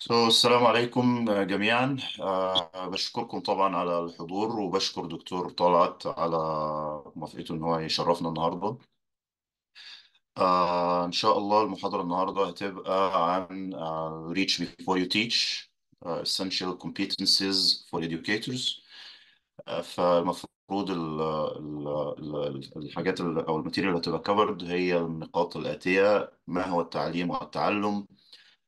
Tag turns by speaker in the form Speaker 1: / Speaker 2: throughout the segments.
Speaker 1: سو السلام عليكم جميعا آه، بشكركم طبعا على الحضور وبشكر دكتور طلعت على موافقته ان هو يشرفنا النهارده آه، ان شاء الله المحاضره النهارده هتبقى عن آه، reach before you teach essential competencies for educators فالمفروض الحاجات او الماتيريال اللي هتبقى كفرد هي النقاط الاتيه ما هو التعليم والتعلم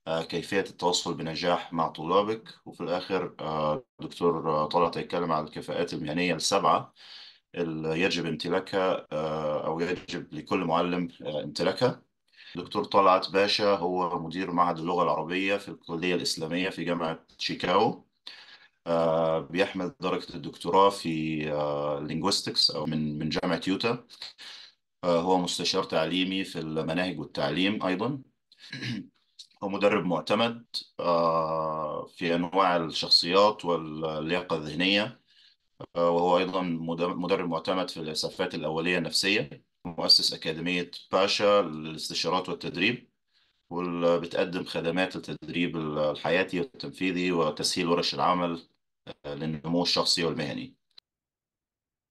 Speaker 1: آه، كيفية التواصل بنجاح مع طلابك وفي الآخر آه، دكتور آه، طلعت هيتكلم عن الكفاءات المهنية السبعة اللي يجب امتلاكها أو يجب لكل معلم امتلاكها دكتور طلعت باشا هو مدير معهد اللغة العربية في الكلية الإسلامية في جامعة شيكاغو بيحمل درجة الدكتوراه في لينغويستكس أو من من جامعة يوتا هو مستشار تعليمي في المناهج والتعليم أيضا هو مدرب معتمد آه، في انواع الشخصيات واللياقه الذهنيه آه، وهو ايضا مدرب معتمد في الاسعافات الاوليه النفسيه مؤسس اكاديميه باشا للاستشارات والتدريب وبتقدم خدمات التدريب الحياتي والتنفيذي وتسهيل ورش العمل آه، للنمو الشخصي والمهني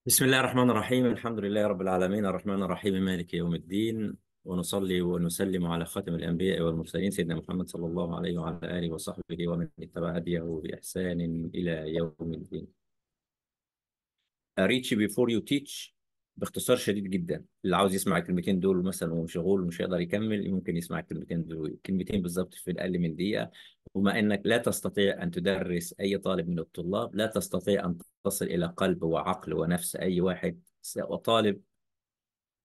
Speaker 1: بسم الله الرحمن الرحيم الحمد لله رب العالمين الرحمن الرحيم مالك يوم
Speaker 2: الدين ونصلي ونسلم على خاتم الأنبياء والمرسلين سيدنا محمد صلى الله عليه وعلى آله وصحبه ومن اتبع هديه بإحسان إلى يوم الدين. أريتش بيفور يو تيتش باختصار شديد جدا اللي عاوز يسمع الكلمتين دول مثلا ومشغول ومش هيقدر يكمل ممكن يسمع الكلمتين دول كلمتين بالظبط في اقل من دقيقه وما انك لا تستطيع ان تدرس اي طالب من الطلاب لا تستطيع ان تصل الى قلب وعقل ونفس اي واحد سواء طالب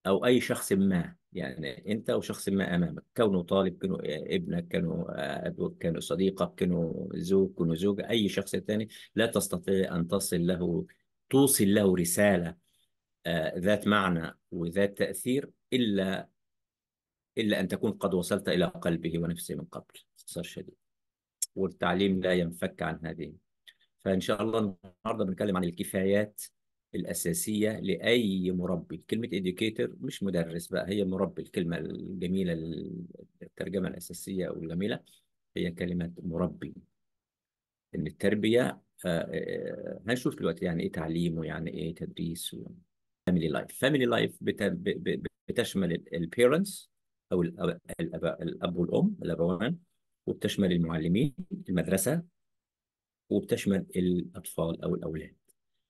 Speaker 2: او اي شخص ما يعني انت وشخص ما امامك كونه طالب كونه ابنك كونه ابوك كونه صديقك كونه زوج كونه زوجة اي شخص ثاني لا تستطيع ان تصل له توصل له رسالة آه، ذات معنى وذات تأثير إلا إلا أن تكون قد وصلت إلى قلبه ونفسه من قبل باختصار شديد والتعليم لا ينفك عن هذه فإن شاء الله النهاردة بنتكلم عن الكفايات الأساسية لأي مربي كلمة educator مش مدرس بقى هي مربي الكلمة الجميلة الترجمة الأساسية أو الجميلة هي كلمة مربي إن التربية آه، آه، هنشوف دلوقتي يعني إيه تعليم ويعني إيه تدريس و... family life family life بتشمل البيرنتس أو الأب, الأب والأم الأبوان وبتشمل المعلمين المدرسة وبتشمل الأطفال أو الأولاد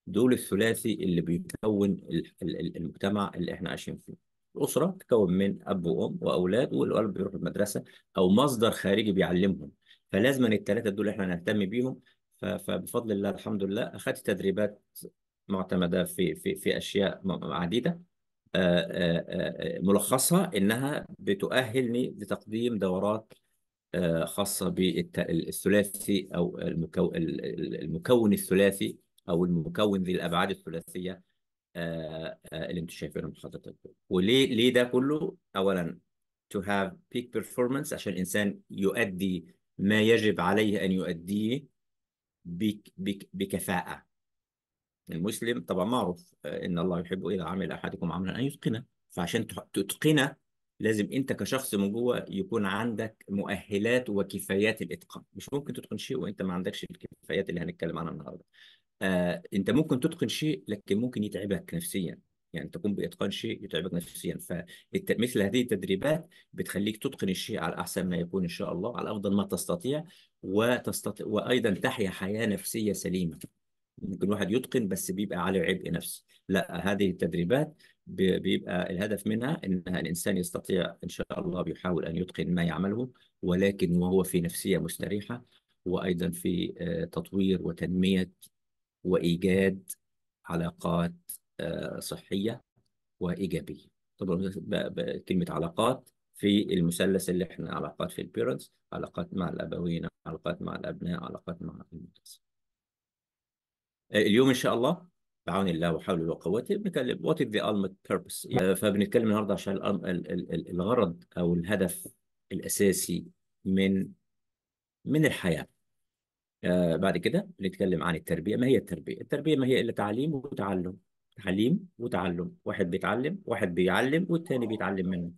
Speaker 2: دول الثلاثي اللي بيكون المجتمع اللي احنا عايشين فيه الاسره تكون من اب وام واولاد والولد بيروح المدرسه او مصدر خارجي بيعلمهم فلازما الثلاثه دول احنا نهتم بيهم فبفضل الله الحمد لله اخذت تدريبات معتمده في في في اشياء عديده آه، آه، آه، ملخصها انها بتؤهلني لتقديم دورات خاصه بالثلاثي او المكون الثلاثي او المكون ذي الابعاد الثلاثيه آه، آه، اللي انتم شايفينهم حضرتك وليه ليه ده كله اولا to have peak performance عشان الانسان يؤدي ما يجب عليه ان يؤديه بك بك بكفاءه المسلم طبعا معروف آه، ان الله يحب اذا عمل احدكم عملا ان يتقنه فعشان تتقنه لازم انت كشخص من جوه يكون عندك مؤهلات وكفايات الاتقان مش ممكن تتقن شيء وانت ما عندكش الكفايات اللي هنتكلم عنها النهارده آه انت ممكن تتقن شيء لكن ممكن يتعبك نفسيا يعني تقوم باتقان شيء يتعبك نفسيا فمثل هذه التدريبات بتخليك تتقن الشيء على احسن ما يكون ان شاء الله على افضل ما تستطيع وتستطيع وايضا تحيا حياه نفسيه سليمه ممكن واحد يتقن بس بيبقى عليه عبء نفسي لا هذه التدريبات بيبقى الهدف منها ان الانسان يستطيع ان شاء الله بيحاول ان يتقن ما يعمله ولكن وهو في نفسيه مستريحه وايضا في آه، تطوير وتنميه وإيجاد علاقات آه، صحية وإيجابية طبعا كلمة علاقات في المثلث اللي احنا علاقات في البيرنتس علاقات مع الأبوين علاقات مع الأبناء علاقات مع المدرسة آه، اليوم إن شاء الله بعون الله وحوله وقوته بنتكلم وات از ذا ultimate آه، فبنتكلم النهارده عشان الغرض او الهدف الاساسي من من الحياه آه، بعد كده نتكلم عن التربية ما هي التربية؟ التربية ما هي إلا تعليم وتعلم تعليم وتعلم واحد بيتعلم واحد بيعلم والتاني بيتعلم منه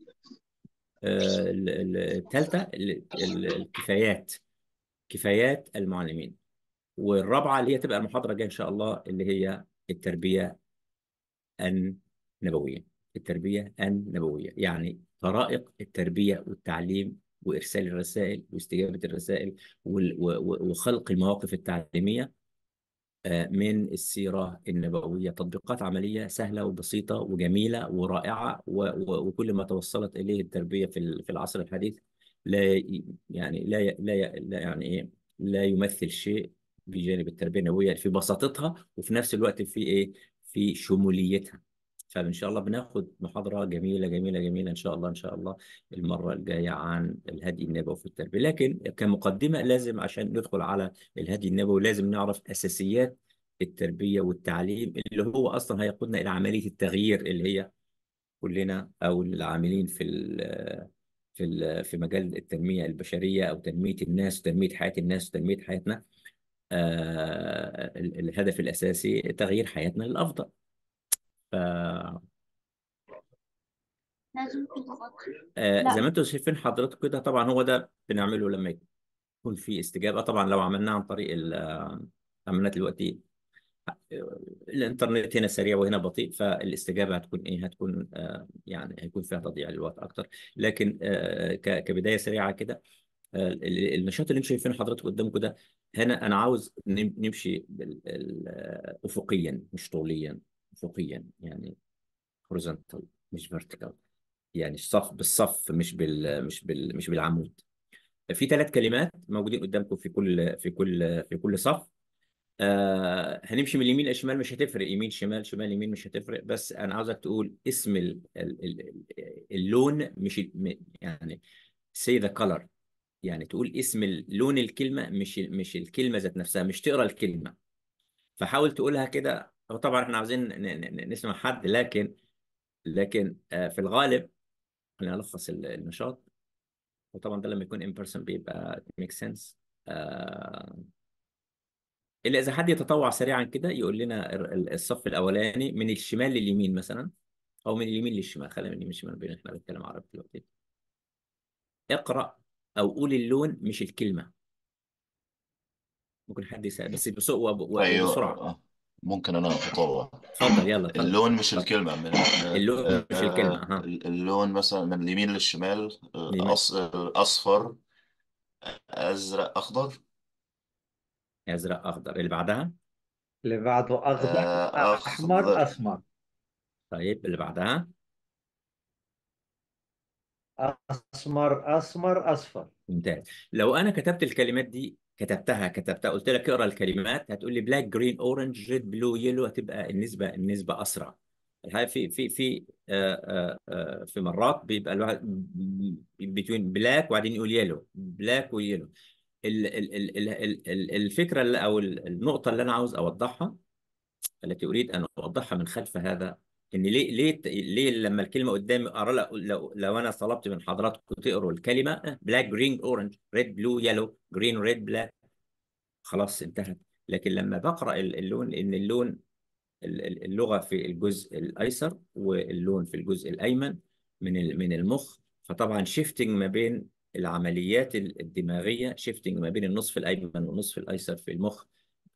Speaker 2: آه، الثالثة الكفايات كفايات المعلمين والرابعة اللي هي تبقى المحاضرة الجاية إن شاء الله اللي هي التربية النبوية التربية النبوية يعني طرائق التربية والتعليم وارسال الرسائل واستجابه الرسائل وخلق المواقف التعليميه آه، من السيره النبويه تطبيقات عمليه سهله وبسيطه وجميله ورائعه وكل ما توصلت اليه التربيه في العصر الحديث لا يعني لا لا, يعني ايه لا يمثل شيء بجانب التربيه النبويه في بساطتها وفي نفس الوقت في ايه في شموليتها فان شاء الله بناخد محاضره جميله جميله جميله ان شاء الله ان شاء الله المره الجايه عن الهدي النبوي في التربيه لكن كمقدمه لازم عشان ندخل على الهدي النبوي لازم نعرف اساسيات التربيه والتعليم اللي هو اصلا هيقودنا الى عمليه التغيير اللي هي كلنا او العاملين في في في مجال التنميه البشريه او تنميه الناس وتنميه حياه الناس وتنميه حياتنا آه الهدف الاساسي تغيير حياتنا للافضل ف... لازم آه، زي ما انتم شايفين حضراتكم كده طبعا هو ده بنعمله لما يكون في استجابة طبعا لو عملناها عن طريق ال- آه، عملناها دلوقتي آه، الانترنت هنا سريع وهنا بطيء فالاستجابة هتكون ايه هتكون آه، يعني هيكون فيها تضييع للوقت اكتر لكن آه، كبداية سريعة كده آه، النشاط اللي انتم شايفينه حضراتكم قدامكم ده هنا انا عاوز نمشي آه، افقيا مش طوليا افقيا يعني هوريزونتال مش فيرتيكال يعني الصف بالصف مش بال مش بال مش بالعمود في ثلاث كلمات موجودين قدامكم في كل في كل في كل صف آه هنمشي من اليمين للشمال مش هتفرق يمين شمال شمال يمين مش هتفرق بس انا عاوزك تقول اسم الـ الـ الـ اللون مش يعني say the color يعني تقول اسم لون الكلمه مش مش الكلمه ذات نفسها مش تقرا الكلمه فحاول تقولها كده طبعا احنا عاوزين نسمع حد لكن لكن آه، في الغالب خلينا نلخص النشاط وطبعا ده لما يكون ان بيرسون بيبقى ميك سنس آه، الا اذا حد يتطوع سريعا كده يقول لنا الصف الاولاني من الشمال لليمين مثلا او من اليمين للشمال خلينا من اليمين للشمال بين احنا بنتكلم عربي دلوقتي اقرا او قول اللون مش الكلمه
Speaker 1: ممكن حد يسال بس بسرعه أيوة. ممكن انا اتطوع تفضل يلا تفضل. اللون مش الكلمه من اللون آه، مش الكلمه آه، ها. اللون مثلا من اليمين للشمال اليمين. آه، اصفر ازرق اخضر ازرق اخضر اللي بعدها
Speaker 2: اللي بعده اخضر احمر احمر اسمر طيب اللي بعدها اسمر اسمر اصفر ممتاز لو انا كتبت الكلمات دي كتبتها كتبتها قلت لك اقرا الكلمات هتقول لي بلاك جرين اورنج ريد بلو يلو هتبقى النسبه النسبه اسرع في في في آه، آه، آه، في مرات بيبقى الواحد بيتوين بلاك وبعدين يقول يلو بلاك ويلو الفكره او النقطه اللي انا عاوز اوضحها التي اريد ان اوضحها من خلف هذا ان ليه ليه ليه لما الكلمه قدامي اقرا لو, لو, انا طلبت من حضراتكم تقروا الكلمه بلاك جرين اورنج ريد بلو يلو جرين ريد بلاك خلاص انتهت لكن لما بقرا اللون ان اللون اللغه في الجزء الايسر واللون في الجزء الايمن من من المخ فطبعا شيفتنج ما بين العمليات الدماغيه شيفتنج ما بين النصف الايمن والنصف الايسر في المخ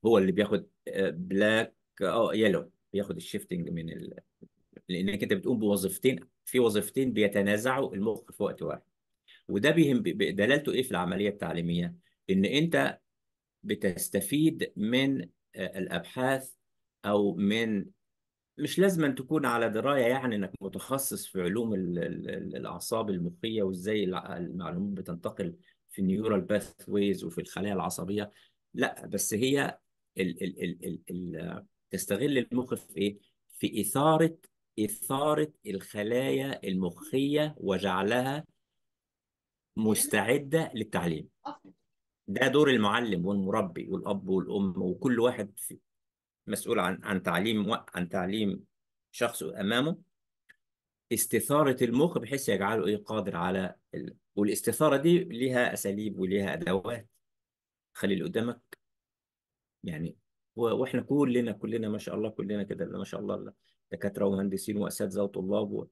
Speaker 2: هو اللي بياخد بلاك او يلو بياخد الشيفتنج من ال... لانك انت بتقوم بوظيفتين في وظيفتين بيتنازعوا المخ في وقت واحد وده بيهم دلالته ايه في العمليه التعليميه ان انت بتستفيد من آه، الابحاث او من مش لازم أن تكون على درايه يعني انك متخصص في علوم الاعصاب المخيه وازاي المعلومات بتنتقل في النيورال باثويز وفي الخلايا العصبيه لا بس هي ال ال ال ال ال تستغل المخ في ايه؟ في اثاره إثارة الخلايا المخية وجعلها مستعدة للتعليم ده دور المعلم والمربي والأب والأم وكل واحد مسؤول عن عن تعليم عن تعليم شخص أمامه استثارة المخ بحيث يجعله إيه قادر على ال... والاستثارة دي ليها أساليب وليها أدوات خلي اللي قدامك يعني واحنا كلنا كلنا ما شاء الله كلنا كده ما شاء الله دكاتره ومهندسين واساتذه وطلاب و...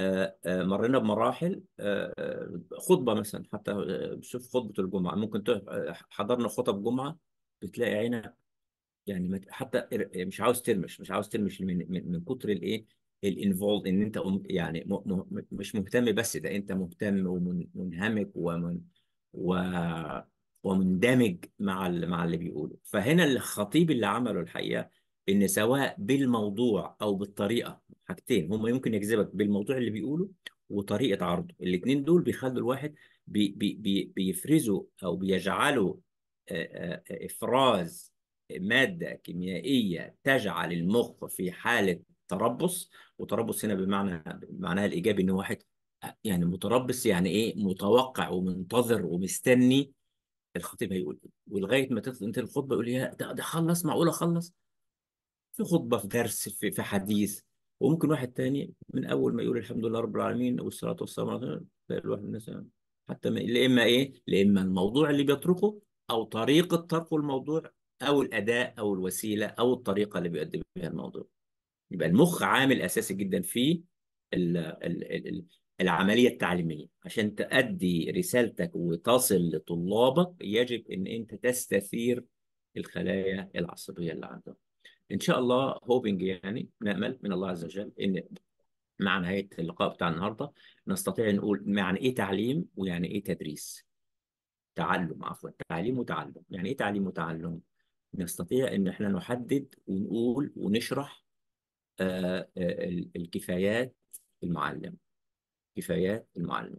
Speaker 2: آه، آه، مرينا بمراحل آه، خطبه مثلا حتى شوف خطبه الجمعه ممكن حضرنا خطب جمعه بتلاقي عينك يعني حتى إيه، مش عاوز ترمش مش عاوز ترمش من من, كتر الايه الانفولد ان انت يعني مش مهتم بس ده انت مهتم ومنهمك ومن و ومندمج مع مع اللي بيقوله فهنا الخطيب اللي عمله الحقيقه ان سواء بالموضوع او بالطريقه حاجتين هم يمكن يجذبك بالموضوع اللي بيقوله وطريقه عرضه الاثنين دول بيخلوا الواحد بي بي بي بيفرزوا او بيجعلوا آه، آه، آه، افراز ماده كيميائيه تجعل المخ في حاله تربص وتربص هنا بمعنى معناها الايجابي ان واحد يعني متربص يعني ايه متوقع ومنتظر ومستني الخطيب هيقول ايه ولغايه ما تنتهي الخطبه يقول يا إيه؟ ده, خلص معقوله خلص في خطبه في درس في, في حديث وممكن واحد تاني من اول ما يقول الحمد لله رب العالمين والصلاه والسلام على الواحد مثلا حتى لا اما ايه لا اما الموضوع اللي بيتركه او طريقه تركه الموضوع او الاداء او الوسيله او الطريقه اللي بيقدم بها الموضوع يبقى المخ عامل اساسي جدا في العمليه التعليميه عشان تأدي رسالتك وتصل لطلابك يجب ان انت تستثير الخلايا العصبيه اللي عندهم ان شاء الله هوبنج يعني نامل من الله عز وجل ان مع نهايه اللقاء بتاع النهارده نستطيع نقول معنى ايه تعليم ويعني ايه تدريس تعلم عفوا تعليم وتعلم يعني ايه تعليم وتعلم نستطيع ان احنا نحدد ونقول ونشرح آه، آه، الكفايات المعلم كفايات المعلم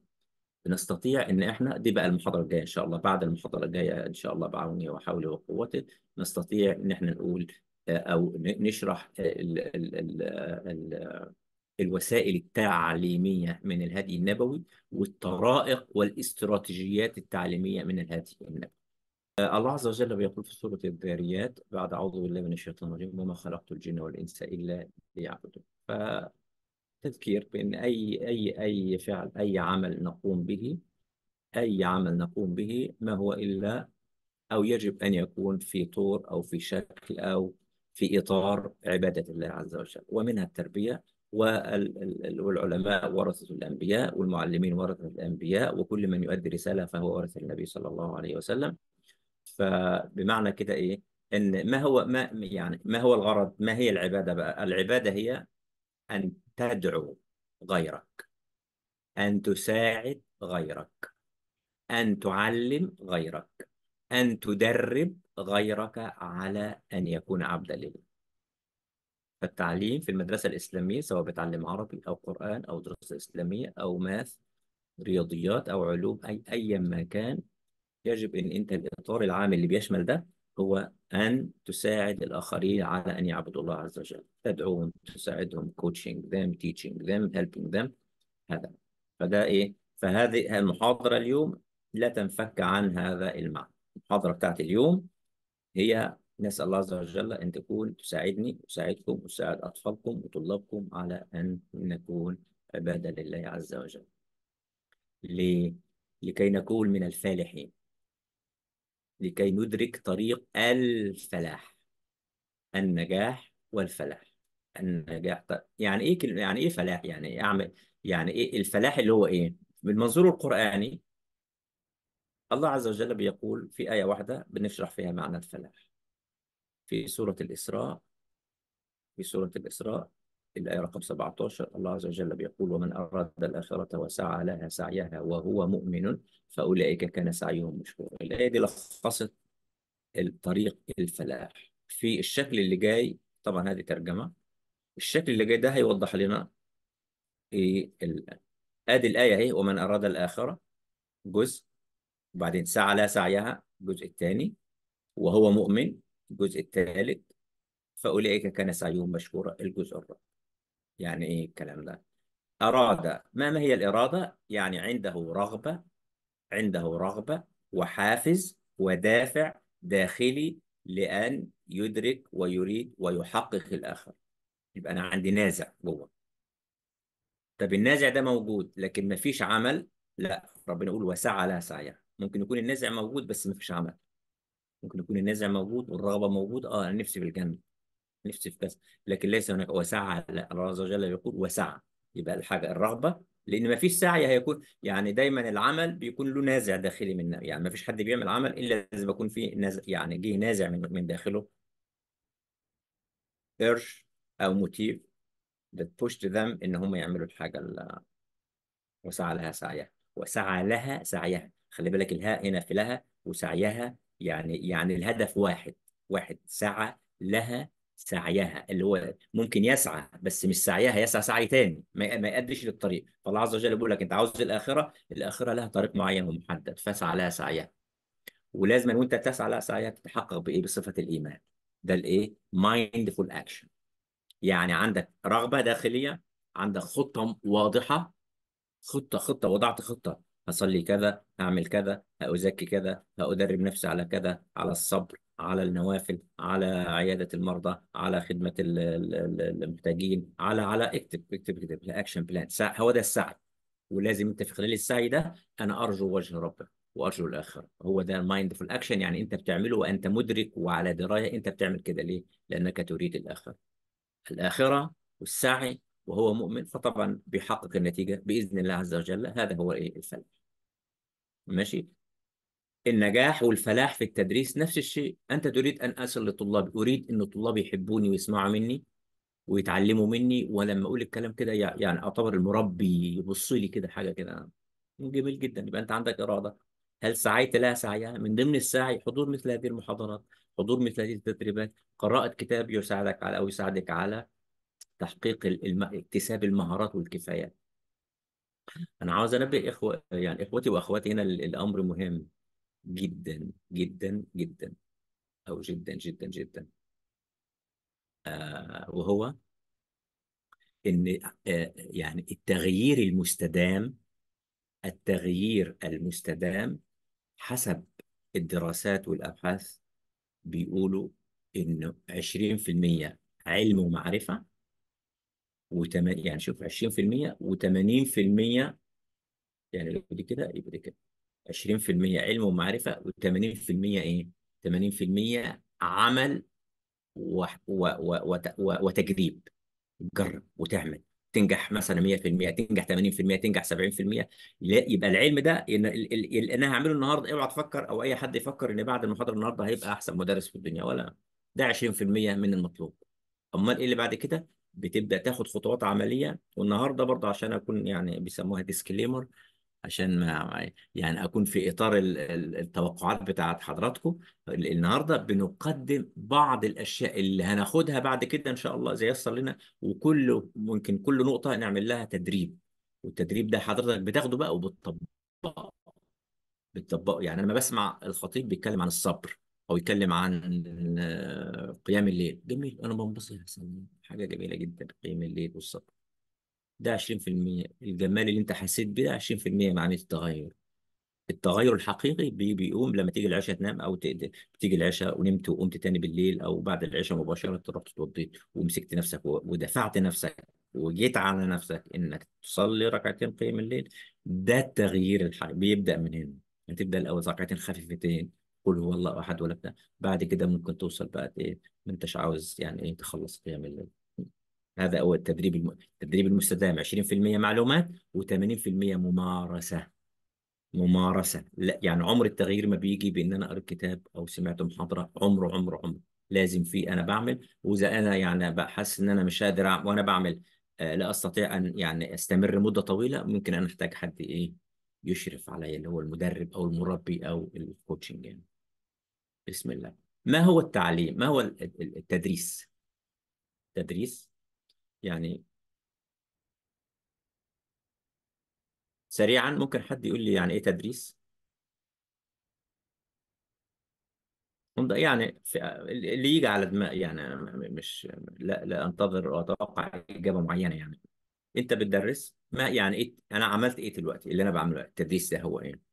Speaker 2: نستطيع ان احنا دي بقى المحاضره الجايه ان شاء الله بعد المحاضره الجايه ان شاء الله بعوني وحولي وقوتي نستطيع ان احنا نقول آه، او نشرح آه، ال ال ال الوسائل التعليميه من الهدي النبوي والطرائق والاستراتيجيات التعليميه من الهدي النبوي. آه، الله عز وجل بيقول في سوره الذاريات بعد اعوذ بالله من الشيطان الرجيم وما خلقت الجن والانس الا ليعبدون. فتذكير بان اي اي اي فعل اي عمل نقوم به اي عمل نقوم به ما هو الا او يجب ان يكون في طور او في شكل او في إطار عبادة الله عز وجل ومنها التربية والعلماء ورثة الأنبياء والمعلمين ورثة الأنبياء وكل من يؤدي رسالة فهو ورث النبي صلى الله عليه وسلم فبمعنى كده إيه إن ما هو ما يعني ما هو الغرض ما هي العبادة بقى العبادة هي أن تدعو غيرك أن تساعد غيرك أن تعلم غيرك أن تدرب غيرك على أن يكون عبدا لله فالتعليم في المدرسة الإسلامية سواء بتعلم عربي أو قرآن أو دراسة إسلامية أو ماث رياضيات أو علوم أي أيا ما كان يجب أن أنت الإطار العام اللي بيشمل ده هو أن تساعد الآخرين على أن يعبدوا الله عز وجل تدعوهم تساعدهم coaching them teaching them helping them هذا فده إيه فهذه المحاضرة اليوم لا تنفك عن هذا المعنى المحاضرة بتاعت اليوم هي نسأل الله عز وجل أن تكون تساعدني وتساعدكم وتساعد أطفالكم وطلابكم على أن نكون عبادة لله عز وجل ليه؟ لكي نكون من الفالحين لكي ندرك طريق الفلاح النجاح والفلاح النجاح يعني ايه يعني ايه فلاح يعني إيه اعمل يعني ايه الفلاح اللي هو ايه بالمنظور القرآني الله عز وجل بيقول في آية واحدة بنشرح فيها معنى الفلاح في سورة الإسراء في سورة الإسراء الآية رقم 17 الله عز وجل بيقول ومن أراد الآخرة وسعى لها سعيها وهو مؤمن فأولئك كان سعيهم مشكورا الآية دي لخصت الطريق الفلاح في الشكل اللي جاي طبعا هذه ترجمة الشكل اللي جاي ده هيوضح لنا إيه ال... آدي الآية إيه ومن أراد الآخرة جزء وبعدين سعى لا سعيها الجزء الثاني وهو مؤمن الجزء الثالث فأولئك كان سعيهم مشكورا الجزء الرابع يعني إيه الكلام ده أراد ما ما هي الإرادة يعني عنده رغبة عنده رغبة وحافز ودافع داخلي لأن يدرك ويريد ويحقق الآخر يبقى أنا عندي نازع جوه طب النازع ده موجود لكن ما فيش عمل لا ربنا يقول وسعى لها سعيها ممكن يكون النزع موجود بس ما فيش عمل ممكن يكون النزع موجود والرغبه موجوده اه انا نفسي في الجنه نفسي في كذا لكن ليس هناك وسعى لا الله عز وجل يقول وسعى يبقى الحاجه الرغبه لان ما فيش سعي هيكون يعني دايما العمل بيكون له نازع داخلي من يعني ما فيش حد بيعمل عمل الا لازم يكون فيه نازع يعني جه نازع من من داخله قرش او موتيف that pushed them ان هم يعملوا الحاجه وسعى لها سعيها وسعى لها سعيها خلي بالك الهاء هنا في لها وسعيها يعني يعني الهدف واحد واحد سعى لها سعيها اللي هو ممكن يسعى بس مش سعيها يسعى سعي تاني ما يقدش للطريق فالله عز وجل بيقول لك انت عاوز الاخره الاخره لها طريق معين ومحدد فاسعى لها سعيها ولازم وانت تسعى لها سعيها تتحقق بايه بصفه الايمان ده الايه مايندفول اكشن يعني عندك رغبه داخليه عندك خطه واضحه خطه خطه وضعت خطه هصلي كذا هعمل كذا هأزكي كذا هأدرب نفسي على كذا على الصبر على النوافل على عيادة المرضى على خدمة المحتاجين على على اكتب اكتب اكتب الأكشن بلان هو ده السعي ولازم أنت في خلال السعي ده أنا أرجو وجه ربك وأرجو الآخرة هو ده المايندفول أكشن يعني أنت بتعمله وأنت مدرك وعلى دراية أنت بتعمل كده ليه؟ لأنك تريد الآخرة الآخرة والسعي وهو مؤمن فطبعا بيحقق النتيجة بإذن الله عز وجل هذا هو إيه الفلاح ماشي النجاح والفلاح في التدريس نفس الشيء أنت تريد أن أصل لطلابي أريد أن طلابي يحبوني ويسمعوا مني ويتعلموا مني ولما أقول الكلام كده يعني أعتبر المربي يبص لي كده حاجة كده جميل جدا يبقى أنت عندك إرادة هل سعيت لها سعيها من ضمن السعي حضور مثل هذه المحاضرات حضور مثل هذه التدريبات قراءة كتاب يساعدك على أو يساعدك على تحقيق الم... اكتساب المهارات والكفايات انا عاوز انبه اخوة يعني اخوتي واخواتي هنا الامر مهم جدا جدا جدا او جدا جدا جدا آه وهو ان آه يعني التغيير المستدام التغيير المستدام حسب الدراسات والابحاث بيقولوا انه 20% علم ومعرفة و يعني شوف 20% و80% يعني لو دي كده يبقى دي كده 20% علم ومعرفه و80% ايه؟ 80% عمل و... و... و... و... وتجريب جرب وتعمل تنجح مثلا 100% تنجح 80% تنجح 70% لا يبقى العلم ده اللي انا هعمله النهارده اوعى تفكر او اي حد يفكر ان بعد المحاضره النهارده هيبقى احسن مدرس في الدنيا ولا ده 20% من المطلوب امال ايه اللي بعد كده بتبدا تاخد خطوات عمليه والنهارده برضه عشان اكون يعني بيسموها ديسكليمر عشان ما يعني اكون في اطار التوقعات بتاعت حضراتكم النهارده بنقدم بعض الاشياء اللي هناخدها بعد كده ان شاء الله زي يصل لنا وكل ممكن كل نقطه نعمل لها تدريب والتدريب ده حضرتك بتاخده بقى وبتطبقه بتطبقه يعني انا بسمع الخطيب بيتكلم عن الصبر او يتكلم عن آه، قيام الليل جميل انا بنبسط حاجه جميله جدا قيام الليل والصبر ده 20% الجمال اللي انت حسيت بيه ده 20% معناه التغير التغير الحقيقي بيقوم لما تيجي العشاء تنام او تيجي العشاء ونمت وقمت تاني بالليل او بعد العشاء مباشره رحت اتوضيت ومسكت نفسك ودفعت نفسك وجيت على نفسك انك تصلي ركعتين قيام الليل ده التغيير الحقيقي بيبدا من هنا هتبدا الاول ركعتين خفيفتين قل هو الله احد ولا بتاع بعد كده ممكن توصل بقى ايه ما انتش عاوز يعني ايه تخلص قيام الليل هذا هو التدريب الم... التدريب المستدام 20% معلومات و80% ممارسه ممارسه لا يعني عمر التغيير ما بيجي بان انا قريت كتاب او سمعت محاضره عمر عمر عمر لازم في انا بعمل واذا انا يعني بحس ان انا مش قادر وانا بعمل آه، لا استطيع ان يعني استمر مده طويله ممكن انا احتاج حد ايه يشرف عليا اللي هو المدرب او المربي او الكوتشنج يعني بسم الله ما هو التعليم ما هو التدريس تدريس يعني سريعا ممكن حد يقول لي يعني ايه تدريس يعني اللي يجي على دماغي يعني أنا مش لا لا انتظر واتوقع اجابه معينه يعني انت بتدرس ما يعني ايه انا عملت ايه دلوقتي اللي انا بعمله التدريس ده هو ايه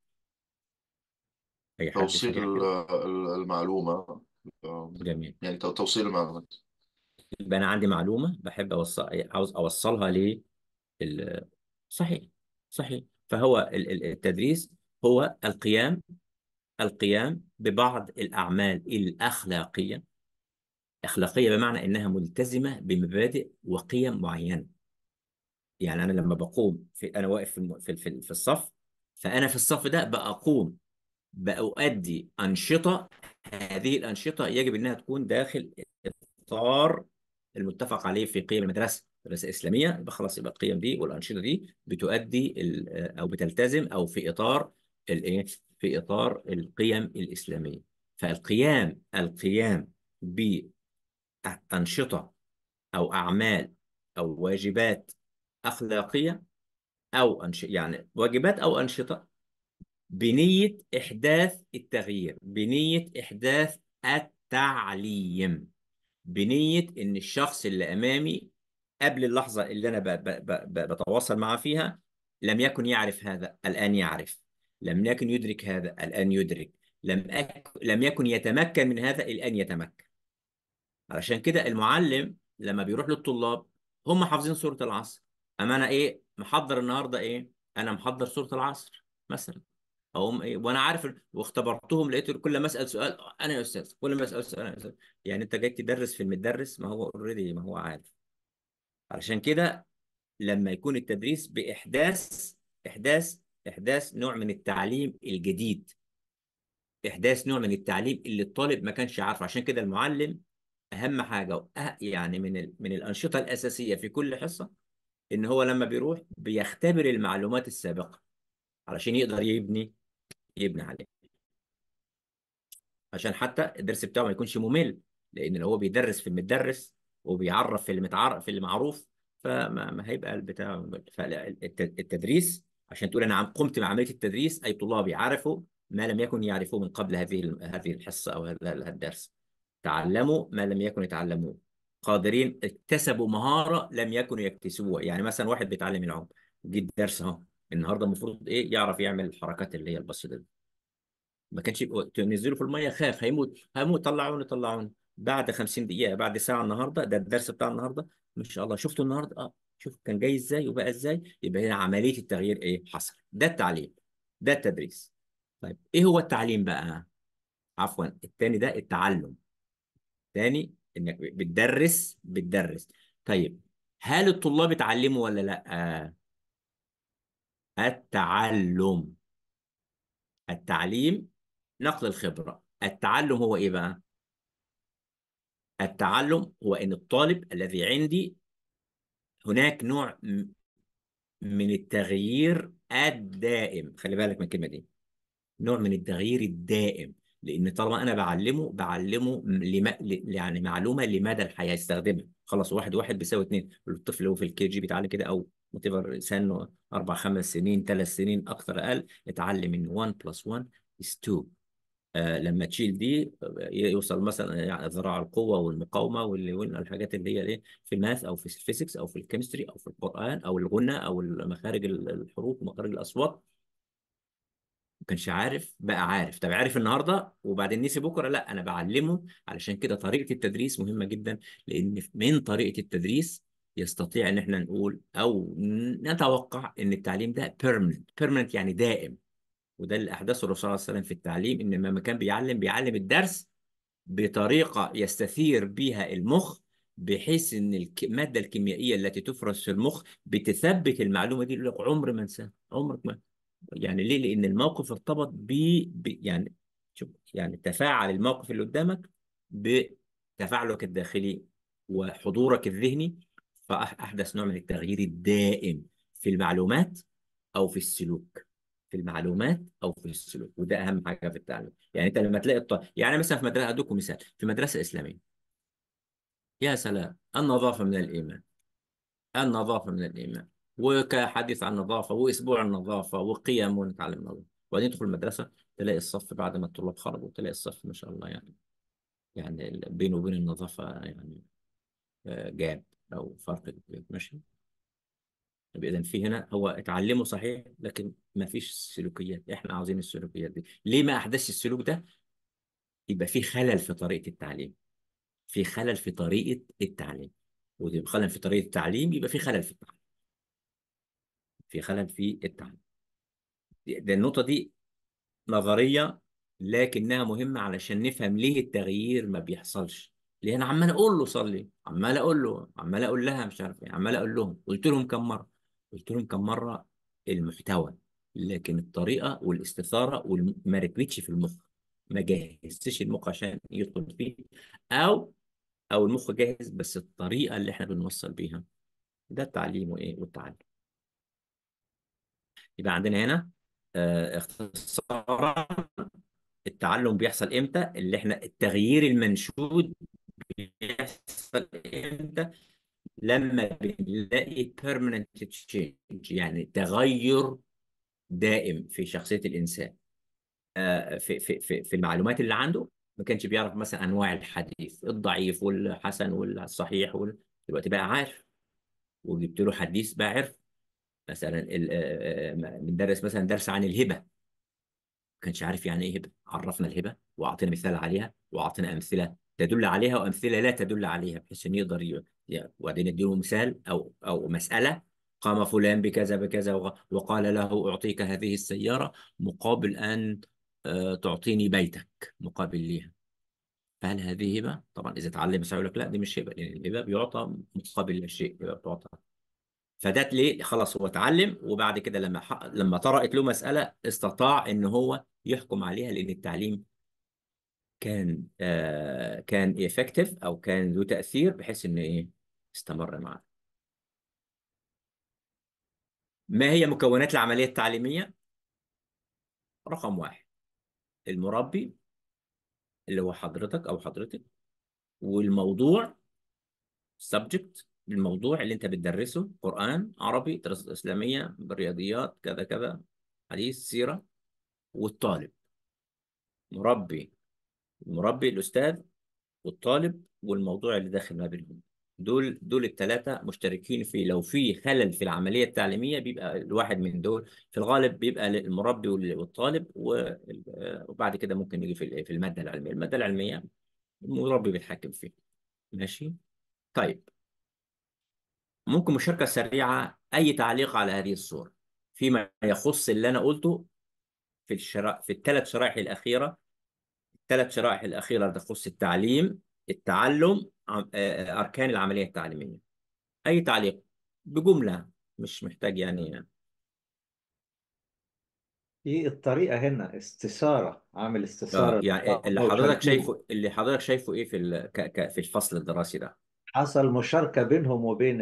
Speaker 2: اي حاجه توصيل حاجه المعلومة آه، جميل يعني توصيل المعلومات يبقى انا عندي معلومه بحب اوصل إيه، عاوز اوصلها ل صحيح صحيح فهو التدريس هو القيام القيام ببعض الاعمال الاخلاقيه اخلاقيه بمعنى انها ملتزمه بمبادئ وقيم معينه يعني انا لما بقوم في انا واقف في- في الصف فانا في الصف ده بقوم بأؤدي أنشطة هذه الأنشطة يجب أنها تكون داخل إطار المتفق عليه في قيم المدرسة المدرسة الإسلامية يبقى خلاص يبقى القيم دي والأنشطة دي بتؤدي أو بتلتزم أو في إطار الإيه؟ في إطار القيم الإسلامية فالقيام القيام بأنشطة أو أعمال أو واجبات أخلاقية أو أنش... يعني واجبات أو أنشطة بنية إحداث التغيير بنية إحداث التعليم بنية إن الشخص اللي أمامي قبل اللحظة اللي أنا بتواصل معه فيها لم يكن يعرف هذا الآن يعرف لم يكن يدرك هذا الآن يدرك لم, أك... لم يكن يتمكن من هذا الآن يتمكن علشان كده المعلم لما بيروح للطلاب هم حافظين سورة العصر أما أنا إيه محضر النهاردة إيه أنا محضر سورة العصر مثلا اقوم ايه وانا عارف واختبرتهم لقيت كل ما اسال سؤال انا يا استاذ كل ما اسال سؤال انا يا استاذ يعني انت جاي تدرس في المدرس ما هو اوريدي ما هو عارف علشان كده لما يكون التدريس باحداث احداث احداث نوع من التعليم الجديد احداث نوع من التعليم اللي الطالب ما كانش عارفه عشان كده المعلم اهم حاجه أه، يعني من من الانشطه الاساسيه في كل حصه ان هو لما بيروح بيختبر المعلومات السابقه علشان يقدر يبني يبني عليه عشان حتى الدرس بتاعه ما يكونش ممل لان لو هو بيدرس في المتدرس وبيعرف في اللي في اللي معروف فما هيبقى البتاع ممل فالتدريس عشان تقول انا قمت بعمليه التدريس اي طلابي عرفوا ما لم يكن يعرفوه من قبل هذه هذه الحصه او هذا الدرس تعلموا ما لم يكن يتعلموه قادرين اكتسبوا مهاره لم يكنوا يكتسبوها يعني مثلا واحد بيتعلم العمر جه الدرس اهو النهارده المفروض ايه يعرف يعمل الحركات اللي هي البسيطه دي ما كانش تنزله في الميه خاف هيموت هيموت طلعوني طلعوني بعد 50 دقيقه بعد ساعه النهارده ده الدرس بتاع النهارده ما شاء الله شفته النهارده اه شوف كان جاي ازاي وبقى ازاي يبقى هنا عمليه التغيير ايه حصل ده التعليم ده التدريس طيب ايه هو التعليم بقى عفوا الثاني ده التعلم ثاني انك بتدرس بتدرس طيب هل الطلاب اتعلموا ولا لا التعلم التعليم نقل الخبرة التعلم هو إيه بقى؟ التعلم هو إن الطالب الذي عندي هناك نوع من التغيير الدائم خلي بالك من الكلمة دي نوع من التغيير الدائم لأن طالما أنا بعلمه بعلمه لم... يعني معلومة لمدى الحياة يستخدمها خلاص واحد واحد بيساوي اتنين الطفل هو في الكي جي بيتعلم كده أو وتبقى الانسان اربع خمس سنين ثلاث سنين اكثر اقل اتعلم ان 1 بلس 1 از 2 آه لما تشيل دي آه، يوصل مثلا يعني ذراع القوه والمقاومه والحاجات اللي هي الايه في الماث او في الفيزكس او في الكيمستري او في القران او الغنى او مخارج الحروف ومخارج الاصوات ما كانش عارف بقى عارف طب عارف النهارده وبعدين نسي بكره لا انا بعلمه علشان كده طريقه التدريس مهمه جدا لان من طريقه التدريس يستطيع ان احنا نقول او نتوقع ان التعليم ده بيرمننت بيرمننت يعني دائم وده اللي احدثه الرسول صلى الله عليه وسلم في التعليم ان لما كان بيعلم بيعلم الدرس بطريقه يستثير بها المخ بحيث ان الماده الكيميائيه التي تفرز في المخ بتثبت المعلومه دي يقول لك عمر ما انساها عمرك ما يعني ليه؟ لان الموقف ارتبط ب يعني شوف يعني تفاعل الموقف اللي قدامك بتفاعلك الداخلي وحضورك الذهني فاحدث نوع من التغيير الدائم في المعلومات او في السلوك في المعلومات او في السلوك وده اهم حاجه في التعلم يعني انت لما تلاقي الطالب يعني مثلا في مدرسه اديكم مثال في مدرسه اسلاميه يا سلام النظافه من الايمان النظافه من الايمان وكحديث عن النظافه واسبوع النظافه وقيم ونتعلم النظافه وبعدين تدخل المدرسه تلاقي الصف بعد ما الطلاب خرجوا تلاقي الصف ما شاء الله يعني يعني بينه وبين النظافه يعني آه، جاب او فرق ماشي يبقى اذا في هنا هو اتعلمه صحيح لكن ما فيش سلوكيات احنا عاوزين السلوكيات دي ليه ما احدثش السلوك ده يبقى في خلل في طريقه التعليم في خلل في طريقه التعليم ويبقى خلل في طريقه التعليم يبقى في خلل في التعليم في خلل في التعليم ده النقطه دي نظريه لكنها مهمه علشان نفهم ليه التغيير ما بيحصلش لان عمال اقول له صلي عمال اقول له عمال اقول لها مش عارف ايه عمال اقول لهم قلت لهم كم مره قلت لهم كم مره المحتوى لكن الطريقه والاستثاره ما ركبتش في المخ ما جهزتش المخ عشان يدخل فيه او او المخ جاهز بس الطريقه اللي احنا بنوصل بيها ده التعليم وايه والتعلم يبقى عندنا هنا آه، اختصارا التعلم بيحصل امتى اللي احنا التغيير المنشود بيحصل امتى؟ لما بنلاقي permanent change يعني تغير دائم في شخصيه الانسان آه، في في في, في المعلومات اللي عنده ما كانش بيعرف مثلا انواع الحديث الضعيف والحسن والصحيح وال... دلوقتي بقى عارف وجبت له حديث بقى عرف مثلا بندرس آه، آه، مثلا درس عن الهبه ما كانش عارف يعني ايه هبه عرفنا الهبه واعطينا مثال عليها واعطينا امثله تدل عليها وامثله لا تدل عليها بحيث ان يقدر وبعدين اديله مثال او او مساله قام فلان بكذا بكذا وقال له اعطيك هذه السياره مقابل ان آه، تعطيني بيتك مقابل ليها فهل هذه هبه؟ طبعا اذا تعلم يقول لك لا دي مش هبه لان يعني الهبه بيعطى مقابل الشيء بتعطى فده ليه خلاص هو اتعلم وبعد كده لما حق... لما طرأت له مساله استطاع ان هو يحكم عليها لان التعليم كان آه كان ايفكتيف او كان ذو تاثير بحيث ان ايه استمر معنا ما هي مكونات العمليه التعليميه رقم واحد المربي اللي هو حضرتك او حضرتك والموضوع سبجكت الموضوع اللي انت بتدرسه قران عربي دراسه اسلاميه بالرياضيات كذا كذا حديث سيره والطالب مربي المربي الاستاذ والطالب والموضوع اللي داخل ما بينهم دول دول الثلاثه مشتركين في لو في خلل في العمليه التعليميه بيبقى الواحد من دول في الغالب بيبقى المربي والطالب وبعد كده ممكن يجي في في الماده العلميه الماده العلميه المربي بيتحكم فيها ماشي طيب ممكن مشاركه سريعه اي تعليق على هذه الصوره فيما يخص اللي انا قلته في الشرا... في الثلاث شرائح الاخيره الثلاث شرائح الأخيرة تخص التعليم التعلم آه، آه، أركان العملية التعليمية أي تعليق بجملة مش محتاج يعني ايه الطريقة هنا استثارة عامل استثارة آه، يعني اللي حضرتك شايفه اللي حضرتك شايفه ايه في في الفصل الدراسي ده حصل مشاركة بينهم وبين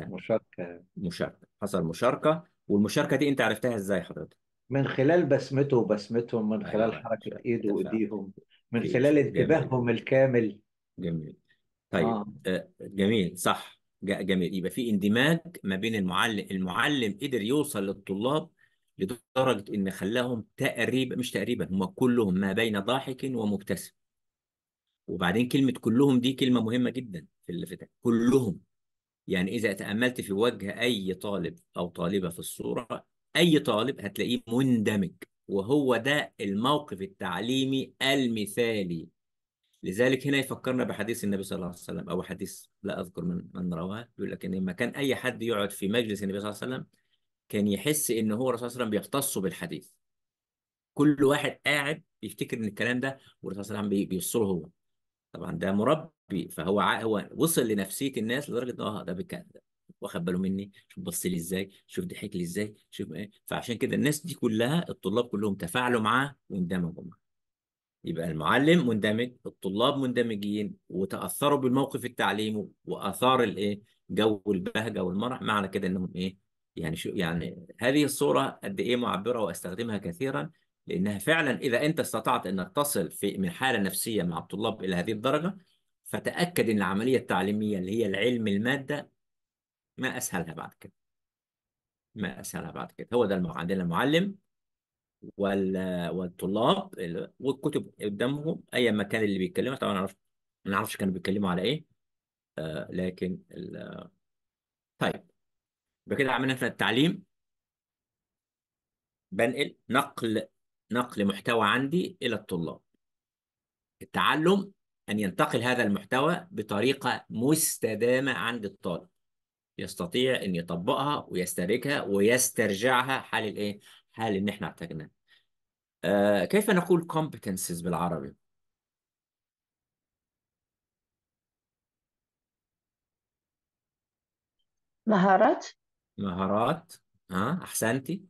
Speaker 2: المشاركة مشاركة حصل مشاركة والمشاركة دي انت عرفتها ازاي حضرتك من خلال بسمته وبسمتهم من خلال أيوة. حركة إيده وإيديهم من خلال انتباههم الكامل جميل طيب آه. آه، جميل صح جميل يبقى في اندماج ما بين المعلم المعلم قدر يوصل للطلاب لدرجة إن خلاهم تقريبا مش تقريبا هم كلهم ما بين ضاحك ومبتسم وبعدين كلمة كلهم دي كلمة مهمة جدا في اللافتة كلهم يعني إذا تأملت في وجه أي طالب أو طالبة في الصورة اي طالب هتلاقيه مندمج وهو ده الموقف التعليمي المثالي لذلك هنا يفكرنا بحديث النبي صلى الله عليه وسلم او حديث لا اذكر من من رواه بيقول لك ان لما كان اي حد يقعد في مجلس النبي صلى الله عليه وسلم كان يحس ان هو الرسول صلى الله عليه وسلم بيختص بالحديث كل واحد قاعد يفتكر ان الكلام ده والرسول صلى الله عليه وسلم بيوصله هو طبعا ده مربي فهو هو وصل لنفسيه الناس لدرجه ان اه ده بيتكلم واخد باله مني شوف بص لي ازاي شوف ضحك لي ازاي شوف ايه فعشان كده الناس دي كلها الطلاب كلهم تفاعلوا معاه واندمجوا معاه يبقى المعلم مندمج الطلاب مندمجين وتاثروا بالموقف التعليمي واثار الايه جو البهجه والمرح معنى كده انهم ايه يعني شو يعني هذه الصوره قد ايه معبره واستخدمها كثيرا لانها فعلا اذا انت استطعت انك تصل في من حاله نفسيه مع الطلاب الى هذه الدرجه فتاكد ان العمليه التعليميه اللي هي العلم الماده ما اسهلها بعد كده ما اسهلها بعد كده هو ده عندنا المعلم والطلاب والكتب قدامهم اي مكان اللي بيتكلموا طبعا ما نعرفش كانوا بيتكلموا على ايه آه لكن ال... طيب بكده عملنا احنا التعليم بنقل نقل نقل محتوى عندي الى الطلاب التعلم ان ينتقل هذا المحتوى بطريقه مستدامه عند الطالب يستطيع ان يطبقها ويستدركها ويسترجعها حال الايه؟ حال ان احنا احتاجناها. آه كيف نقول competencies بالعربي؟
Speaker 1: مهارات
Speaker 2: مهارات ها احسنتي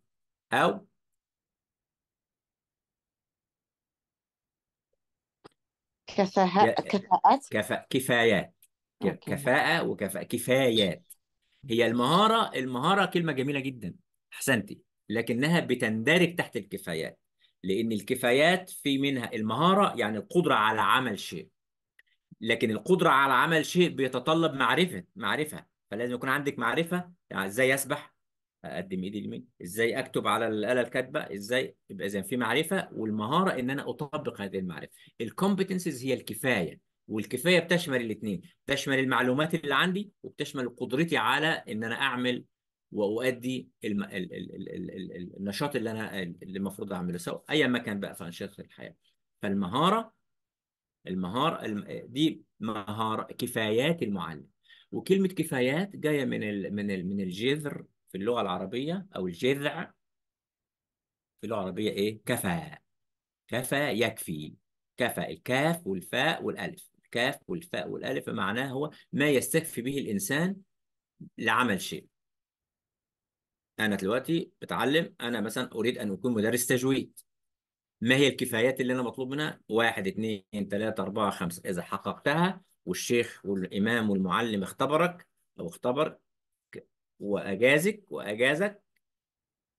Speaker 2: او
Speaker 1: كفاءات كفاءات
Speaker 2: كفايات كفاءة وكفاءة كفايات هي المهاره المهاره كلمه جميله جدا احسنتي لكنها بتندرج تحت الكفايات لان الكفايات في منها المهاره يعني القدره على عمل شيء لكن القدره على عمل شيء بيتطلب معرفه معرفه فلازم يكون عندك معرفه يعني ازاي اسبح اقدم ايدي اليمين ازاي اكتب على الاله الكاتبه ازاي يبقى اذا في معرفه والمهاره ان انا اطبق هذه المعرفه الكومبتنسز هي الكفايه والكفايه بتشمل الاثنين بتشمل المعلومات اللي عندي وبتشمل قدرتي على ان انا اعمل واؤدي الم... ال... ال... ال... النشاط اللي انا اللي المفروض اعمله سواء ايا ما كان بقى في انشطه الحياه فالمهاره المهاره الم... دي مهاره كفايات المعلم وكلمه كفايات جايه من ال... من ال... من الجذر في اللغه العربيه او الجذع في اللغه العربيه ايه كفى كفى يكفي كفى الكاف والفاء والالف الكاف والفاء والالف معناه هو ما يستكفي به الانسان لعمل شيء انا دلوقتي بتعلم انا مثلا اريد ان اكون مدرس تجويد ما هي الكفايات اللي انا مطلوب منها واحد اثنين ثلاثة أربعة خمسة إذا حققتها والشيخ والإمام والمعلم اختبرك أو اختبر وأجازك وأجازك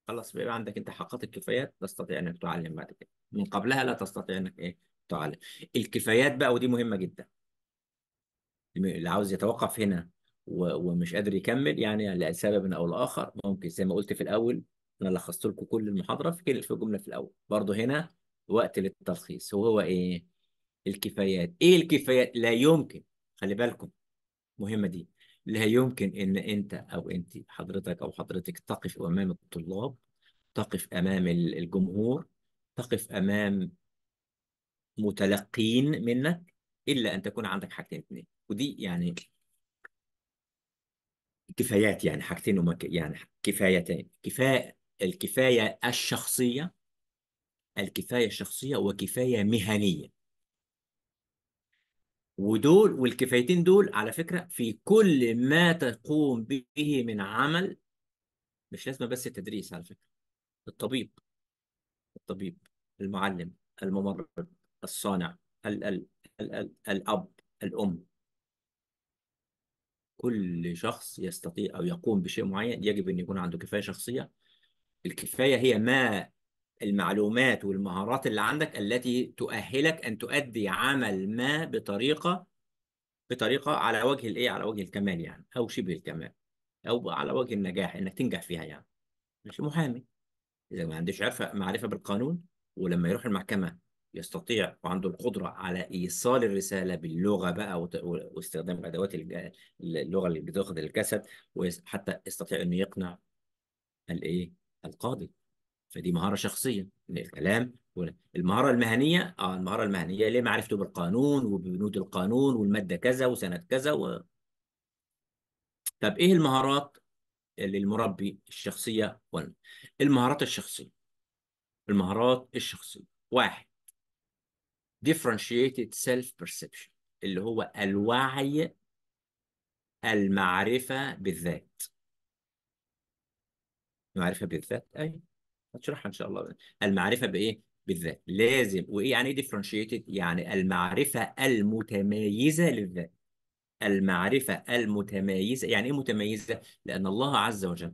Speaker 2: خلاص بيبقى عندك أنت حققت الكفايات تستطيع أنك تعلم بعد كده من قبلها لا تستطيع أنك إيه تعالى الكفايات بقى ودي مهمة جدا اللي عاوز يتوقف هنا ومش قادر يكمل يعني لسبب او لاخر ممكن زي ما قلت في الاول انا لخصت لكم كل المحاضره في كل جمله في الاول برضه هنا وقت للتلخيص وهو ايه الكفايات ايه الكفايات لا يمكن خلي بالكم مهمه دي لا يمكن ان انت او انت حضرتك او حضرتك تقف امام الطلاب تقف امام الجمهور تقف امام متلقين منك الا ان تكون عندك حاجتين اثنين ودي يعني كفايات يعني حاجتين ومك... يعني كفايتين كفايه الكفايه الشخصيه الكفايه الشخصيه وكفايه مهنيه ودول والكفايتين دول على فكره في كل ما تقوم به من عمل مش لازم بس التدريس على فكره الطبيب الطبيب المعلم الممرض الصانع ال ال ال ال الأب الأم كل شخص يستطيع أو يقوم بشيء معين يجب أن يكون عنده كفاية شخصية الكفاية هي ما المعلومات والمهارات اللي عندك التي تؤهلك أن تؤدي عمل ما بطريقة بطريقة على وجه الإيه على وجه الكمال يعني أو شبه الكمال أو على وجه النجاح إنك تنجح فيها يعني مش محامي إذا ما عنديش عرفة معرفة بالقانون ولما يروح المحكمة يستطيع وعنده القدرة على إيصال الرسالة باللغة بقى واستخدام أدوات اللغة اللي بتاخد الجسد وحتى يستطيع إنه يقنع الإيه؟ القاضي. فدي مهارة شخصية من الكلام المهارة المهنية اه المهارة المهنية ليه معرفته بالقانون وببنود القانون والمادة كذا وسنة كذا و... طب إيه المهارات اللي المربي الشخصية المهارات الشخصية المهارات الشخصية واحد differentiated self perception اللي هو الوعي المعرفة بالذات المعرفة بالذات أي هتشرحها إن شاء الله المعرفة بإيه؟ بالذات لازم وإيه يعني إيه differentiated؟ يعني المعرفة المتميزة للذات المعرفة المتميزة يعني إيه متميزة؟ لأن الله عز وجل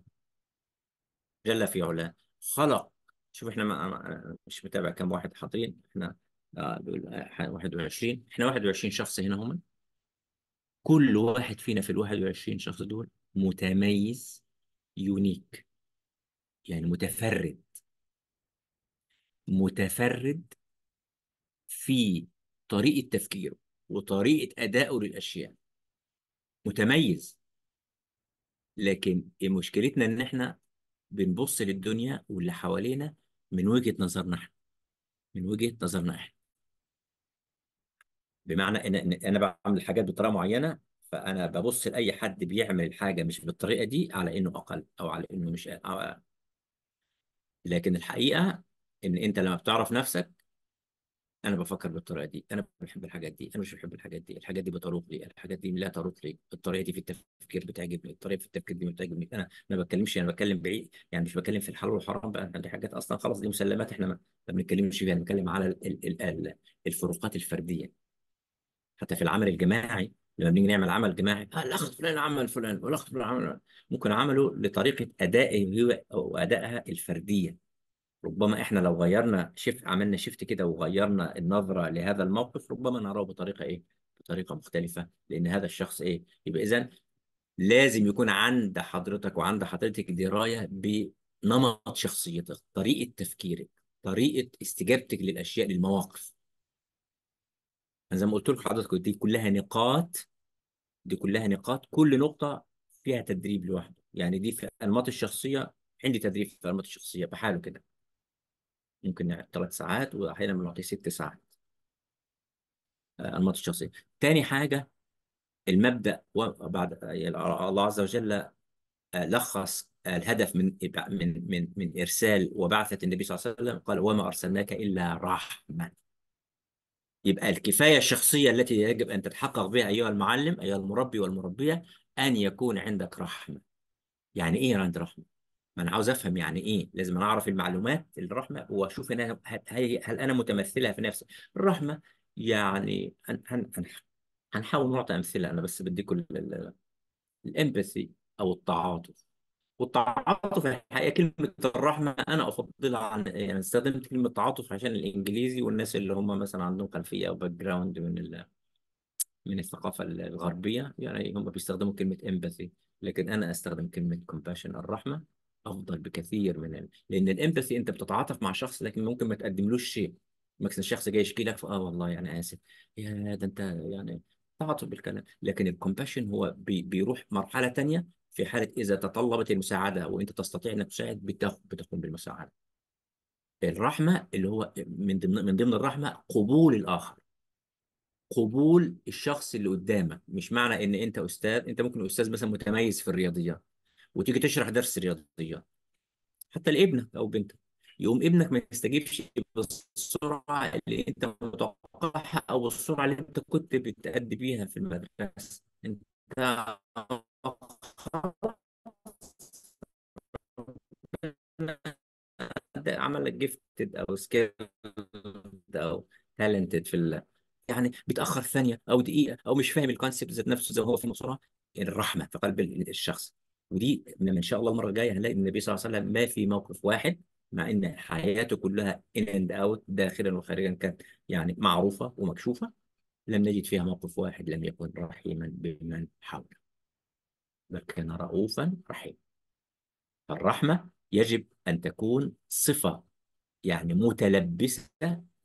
Speaker 2: جل في علاه خلق شوف احنا ما مش متابع كم واحد حاطين احنا 21 آه، آه، احنا 21 شخص هنا هم كل واحد فينا في ال 21 شخص دول متميز يونيك يعني متفرد متفرد في طريقة تفكيره وطريقة أدائه للأشياء متميز لكن مشكلتنا إن إحنا بنبص للدنيا واللي حوالينا من وجهة نظرنا إحنا من وجهة نظرنا إحنا بمعنى ان انا بعمل الحاجات بطريقه معينه فانا ببص لاي حد بيعمل الحاجه مش بالطريقه دي على انه اقل او على انه مش أو... لكن الحقيقه ان انت لما بتعرف نفسك انا بفكر بالطريقه دي انا بحب الحاجات دي انا مش بحب الحاجات دي الحاجات دي بتروق لي الحاجات دي لا تروق لي الطريقه دي في التفكير بتعجبني الطريقه في التفكير دي ما بتعجبني انا ما بتكلمش انا بتكلم بعيد يعني مش بتكلم في الحلال والحرام بقى دي حاجات اصلا خلاص دي مسلمات احنا ما بنتكلمش فيها بنتكلم على الـ الـ الـ الفروقات الفرديه حتى في العمل الجماعي لما بنيجي نعمل عمل جماعي آه الاخ فلان عمل فلان والاخ فلان عمل ممكن عمله لطريقه ادائه هو او ادائها الفرديه ربما احنا لو غيرنا شيف عملنا شيفت كده وغيرنا النظره لهذا الموقف ربما نراه بطريقه ايه بطريقه مختلفه لان هذا الشخص ايه يبقى اذا لازم يكون عند حضرتك وعند حضرتك درايه بنمط شخصيتك طريقه تفكيرك طريقه استجابتك للاشياء للمواقف زي ما قلت لكم حضرتك دي كلها نقاط دي كلها نقاط كل نقطه فيها تدريب لوحده يعني دي في انماط الشخصيه عندي تدريب في انماط الشخصيه بحاله كده ممكن نعمل ثلاث ساعات واحيانا بنعطيه ست ساعات آه، انماط الشخصيه تاني حاجه المبدا وبعد يعني الله عز وجل آه، لخص الهدف من من من من ارسال وبعثه النبي صلى الله عليه وسلم قال وما ارسلناك الا رحمه يبقى الكفاية الشخصية التي يجب أن تتحقق بها أيها المعلم أيها المربي والمربية أن يكون عندك رحمة يعني إيه عند رحمة؟ ما أنا عاوز أفهم يعني إيه لازم أنا أعرف المعلومات الرحمة وأشوف أنا هل أنا متمثلها في نفسي الرحمة يعني هنحاول نعطي أمثلة أنا بس بديكم الإمباثي أو التعاطف والتعاطف الحقيقه يعني كلمه الرحمه انا افضلها عن يعني استخدمت كلمه تعاطف عشان الانجليزي والناس اللي هم مثلا عندهم خلفيه او باك جراوند من ال... من الثقافه الغربيه يعني هم بيستخدموا كلمه امباثي لكن انا استخدم كلمه كومباشن الرحمه افضل بكثير من ال... لان الامباثي انت بتتعاطف مع شخص لكن ممكن ما تقدملوش شيء مثلا الشخص جاي يشكي لك اه والله انا يعني اسف يا ده انت يعني تعاطف بالكلام لكن الكومباشن هو بي... بيروح مرحله ثانيه في حالة إذا تطلبت المساعدة وأنت تستطيع أنك تساعد بتقوم بالمساعدة. الرحمة اللي هو من ضمن من ضمن الرحمة قبول الآخر. قبول الشخص اللي قدامك، مش معنى إن أنت أستاذ، أنت ممكن أستاذ مثلا متميز في الرياضيات وتيجي تشرح درس رياضيات. حتى لابنك أو بنتك. يقوم ابنك ما يستجيبش بالسرعة اللي أنت متوقعها أو السرعة اللي أنت كنت بتأدي بيها في المدرسة. انت جيفتد او سكيلد او تالنتد في ال... يعني بيتاخر ثانيه او دقيقه او مش فاهم الكونسيبت ذات نفسه زي هو في مصرة الرحمه في قلب الشخص ودي لما ان شاء الله المره الجايه هنلاقي النبي صلى الله عليه وسلم ما في موقف واحد مع ان حياته كلها ان اند اوت داخلا وخارجا كانت يعني معروفه ومكشوفه لم نجد فيها موقف واحد لم يكن رحيما بمن حوله بل كان رؤوفا رحيما الرحمه يجب ان تكون صفه يعني متلبسة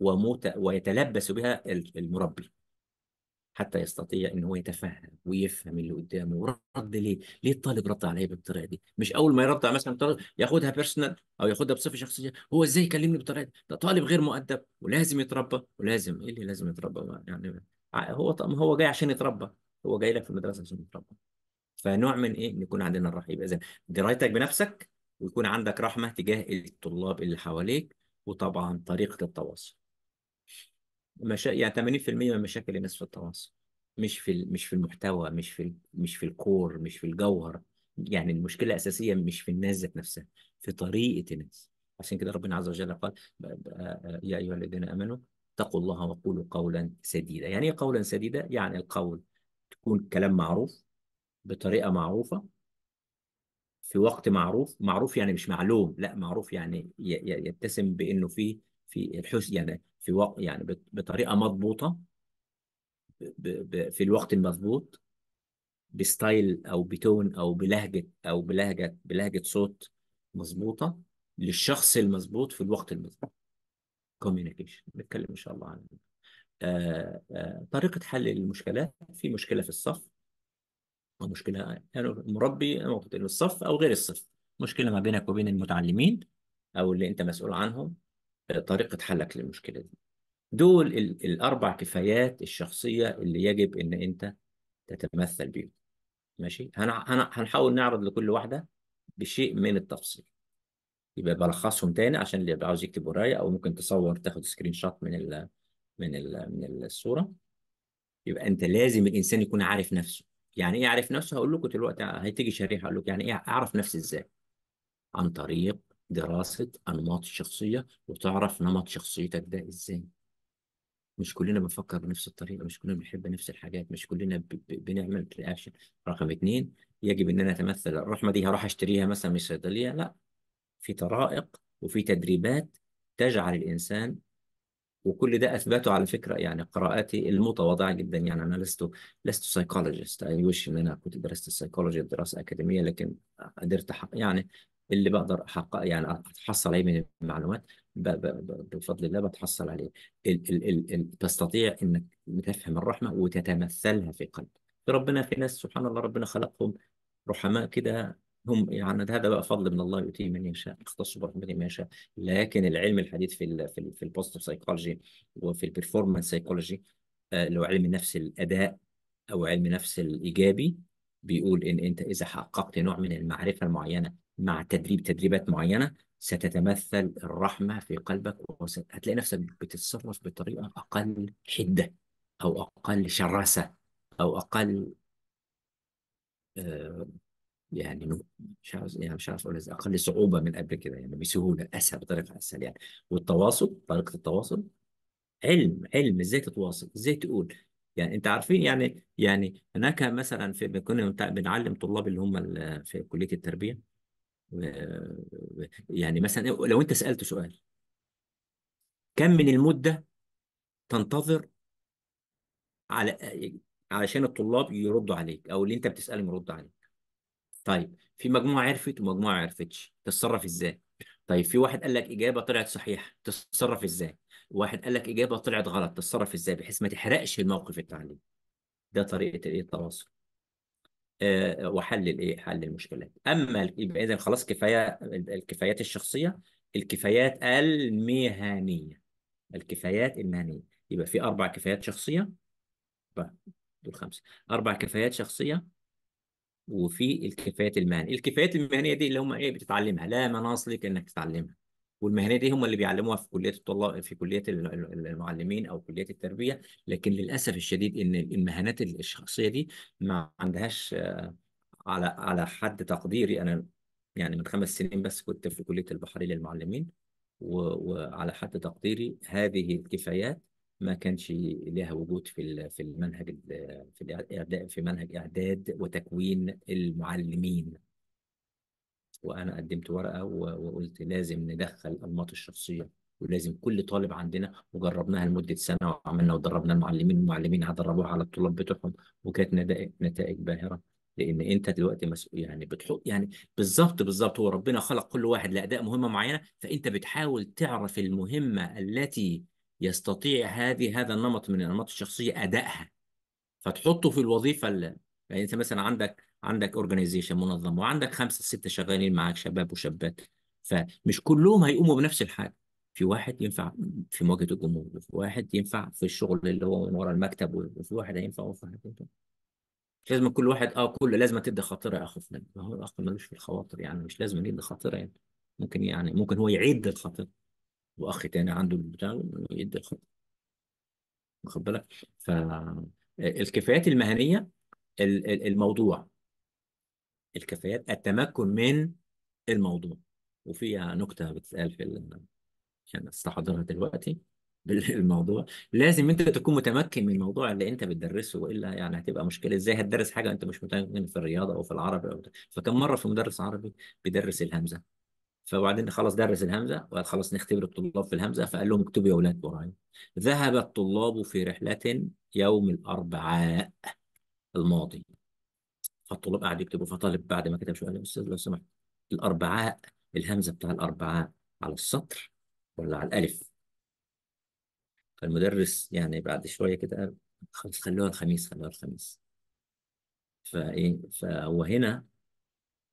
Speaker 2: ومت... ويتلبس بها المربي حتى يستطيع ان هو يتفهم ويفهم اللي قدامه ورد ليه؟ ليه الطالب رد عليه بالطريقه دي؟ مش اول ما يرد على مثلا طالب ياخدها بيرسونال او ياخدها بصفه شخصيه هو ازاي يكلمني بالطريقه دي؟ ده طالب غير مؤدب ولازم يتربى ولازم ايه اللي لازم يتربى؟ يعني هو طب هو جاي عشان يتربى هو جاي لك في المدرسه عشان يتربى. فنوع من ايه؟ نكون عندنا الرحيب اذا درايتك بنفسك ويكون عندك رحمه تجاه الطلاب اللي حواليك وطبعا طريقة التواصل مشا... يعني 80% من مشاكل الناس في التواصل مش في مش في المحتوى مش في مش في الكور مش في الجوهر يعني المشكلة الأساسية مش في الناس ذات نفسها في طريقة الناس عشان كده ربنا عز وجل قال آه، آه، يا أيها الذين آمنوا اتقوا الله وقولوا قولا سديدا يعني ايه قولا سديدا يعني القول تكون كلام معروف بطريقة معروفة في وقت معروف معروف يعني مش معلوم لا معروف يعني يتسم بانه في في الحس يعني في وقت يعني بطريقه مضبوطه في الوقت المضبوط بستايل او بتون او بلهجه او بلهجه بلهجه صوت مضبوطه للشخص المضبوط في الوقت المضبوط كوميونيكيشن نتكلم ان شاء الله عن آه، آه، طريقه حل المشكلات في مشكله في الصف مشكلة المربي الصف أو غير الصف مشكلة ما بينك وبين المتعلمين أو اللي أنت مسؤول عنهم آه، طريقة حلك للمشكلة دي دول الأربع كفايات الشخصية اللي يجب إن أنت تتمثل بيهم ماشي هنحاول نعرض لكل واحدة بشيء من التفصيل يبقى بلخصهم تاني عشان اللي عاوز يكتب ورايا أو ممكن تصور تاخد سكرين شوت من الـ من الـ من الصورة يبقى أنت لازم الإنسان يكون عارف نفسه يعني ايه اعرف نفسي هقول لكم دلوقتي هتيجي شريحه اقول لكم يعني ايه اعرف نفسي ازاي عن طريق دراسه انماط الشخصيه وتعرف نمط شخصيتك ده ازاي مش كلنا بنفكر بنفس الطريقه مش كلنا بنحب نفس الحاجات مش كلنا ب... ب... بنعمل رياكشن رقم اثنين يجب ان انا اتمثل الرحمه دي هروح اشتريها مثلا من الصيدليه لا في طرائق وفي تدريبات تجعل الانسان وكل ده اثبته على فكره يعني قراءاتي المتواضعه جدا يعني انا لست لست سايكولوجيست اي وش ان انا كنت درست السايكولوجي دراسه اكاديميه لكن قدرت يعني اللي بقدر احقق يعني اتحصل عليه من المعلومات بفضل الله بتحصل عليه ال ال ال ال تستطيع انك تفهم الرحمه وتتمثلها في قلبك ربنا في ناس سبحان الله ربنا خلقهم رحماء كده هم يعني هذا بقى فضل من الله يؤتيه من يشاء يختص برحمته من يشاء لكن العلم الحديث في الـ في في البوزيتيف سايكولوجي وفي البرفورمانس آه، سايكولوجي اللي هو علم نفس الاداء او علم نفس الايجابي بيقول ان انت اذا حققت نوع من المعرفه المعينه مع تدريب تدريبات معينه ستتمثل الرحمه في قلبك وهتلاقي نفسك بتتصرف بطريقه اقل حده او اقل شراسه او اقل آه يعني مش عاوز يعني مش عارف يعني اقول اقل صعوبه من قبل كده يعني بسهوله اسهل بطريقه اسهل يعني والتواصل طريقه التواصل علم علم ازاي تتواصل ازاي تقول يعني انت عارفين يعني يعني هناك مثلا في كنا بنعلم طلاب اللي هم في كليه التربيه يعني مثلا لو انت سالت سؤال كم من المده تنتظر على علشان الطلاب يردوا عليك او اللي انت بتسالهم يردوا عليك طيب في مجموعه عرفت ومجموعه عرفتش تتصرف ازاي طيب في واحد قال لك اجابه طلعت صحيحه تتصرف ازاي واحد قال لك اجابه طلعت غلط تتصرف ازاي بحيث ما تحرقش الموقف التعليمي ده طريقه الايه التواصل أه وحل الايه حل المشكلات اما يبقى اذا خلاص كفايه الكفايات الشخصيه الكفايات المهنيه الكفايات المهنيه يبقى في اربع كفايات شخصيه طيب، دول خمسه اربع كفايات شخصيه وفي الكفايات المهنيه الكفايات المهنيه دي اللي هم ايه بتتعلمها لا مناص لك انك تتعلمها والمهنيه دي هم اللي بيعلموها في كليه الطلاب في كليه المعلمين او كليه التربيه لكن للاسف الشديد ان المهنات الشخصيه دي ما عندهاش آه، على على حد تقديري انا يعني من خمس سنين بس كنت في كليه البحريه للمعلمين وعلى حد تقديري هذه الكفايات ما كانش لها وجود في في المنهج في الاعداد في منهج اعداد وتكوين المعلمين وانا قدمت ورقه وقلت لازم ندخل انماط الشخصيه ولازم كل طالب عندنا وجربناها لمده سنه وعملنا ودربنا المعلمين والمعلمين هدربوها على الطلاب بتوعهم وكانت نتائج باهره لان انت دلوقتي مسؤول يعني بتحط يعني بالظبط بالظبط هو ربنا خلق كل واحد لاداء مهمه معينه فانت بتحاول تعرف المهمه التي يستطيع هذه هذا النمط من انماط الشخصيه ادائها فتحطه في الوظيفه اللي يعني انت مثلا عندك عندك اورجانيزيشن منظمه وعندك خمسه سته شغالين معاك شباب وشابات فمش كلهم هيقوموا بنفس الحاجه في واحد ينفع في مواجهه الجمهور وفي واحد ينفع في الشغل اللي هو من ورا المكتب وفي واحد هينفع وفي لازم كل واحد اه كل لازم تدي خاطره يا اخو فلان هو الاخ ملوش في الخواطر يعني مش لازم يدي خاطره يعني ممكن يعني ممكن هو يعيد الخاطره واخ تاني عنده البتاع يدي الخط واخد بالك فالكفايات المهنيه الموضوع الكفايات التمكن من الموضوع وفيها نكته بتتقال في يعني استحضرها دلوقتي بالموضوع لازم انت تكون متمكن من الموضوع اللي انت بتدرسه والا يعني هتبقى مشكله ازاي هتدرس حاجه انت مش متمكن في الرياضه او في العربي او فكم مره في مدرس عربي بيدرس الهمزه فبعدين خلاص درس الهمزه وقال خلاص نختبر الطلاب في الهمزه فقال لهم اكتبوا يا اولاد ورايا ذهب الطلاب في رحله يوم الاربعاء الماضي فالطلاب قعدوا يكتبوا فطالب بعد ما كتب شويه قال استاذ لو سمحت الاربعاء الهمزه بتاع الاربعاء على السطر ولا على الالف فالمدرس يعني بعد شويه كده خلاص خلوها الخميس خلوها الخميس فايه فهو هنا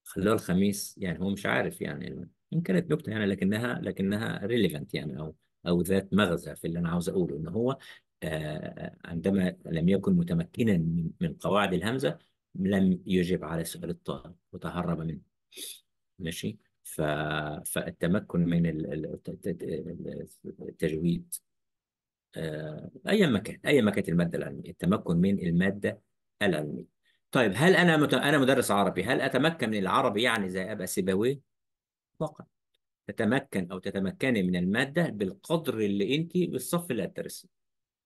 Speaker 2: خلوها الخميس يعني هو مش عارف يعني إن كانت نكتة يعني لكنها لكنها ريليفنت يعني أو أو ذات مغزى في اللي أنا عاوز أقوله إن هو آه، عندما لم يكن متمكنا من قواعد الهمزة لم يجب على سؤال الطالب وتهرب منه ماشي ف... فالتمكن من التجويد آه، ايا ما كان ايا ما كانت الماده العلميه التمكن من الماده العلميه طيب هل انا مت... انا مدرس عربي هل اتمكن من العربي يعني زي ابا سيبويه إطلاقا تتمكن أو تتمكني من المادة بالقدر اللي أنت بالصف اللي هتدرسيه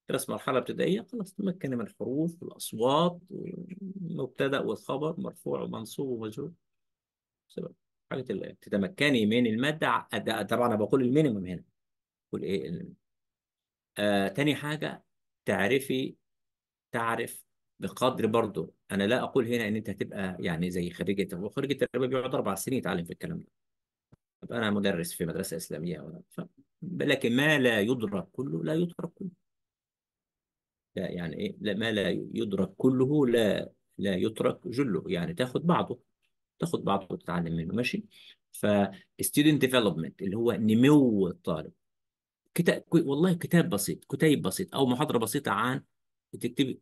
Speaker 2: درس مرحلة ابتدائية خلاص تمكني من الحروف والأصوات مبتدأ والخبر مرفوع ومنصوب ومجرور سبب حاجة تتمكني من المادة طبعا أنا بقول المينيمم هنا بقول إيه آه تاني حاجة تعرفي تعرف بقدر برضه انا لا اقول هنا ان انت هتبقى يعني زي خريج التربيه خريج التربيه بيقعد اربع سنين يتعلم في الكلام ده طب انا مدرس في مدرسه اسلاميه ولا ف... لكن ما لا يدرك كله لا يترك كله لا يعني ايه لا ما لا يدرك كله لا لا يترك جله يعني تاخد بعضه تاخد بعضه وتتعلم منه ماشي فستودنت ديفلوبمنت اللي هو نمو الطالب كتاب والله كتاب بسيط كتيب بسيط او محاضره بسيطه عن تكتب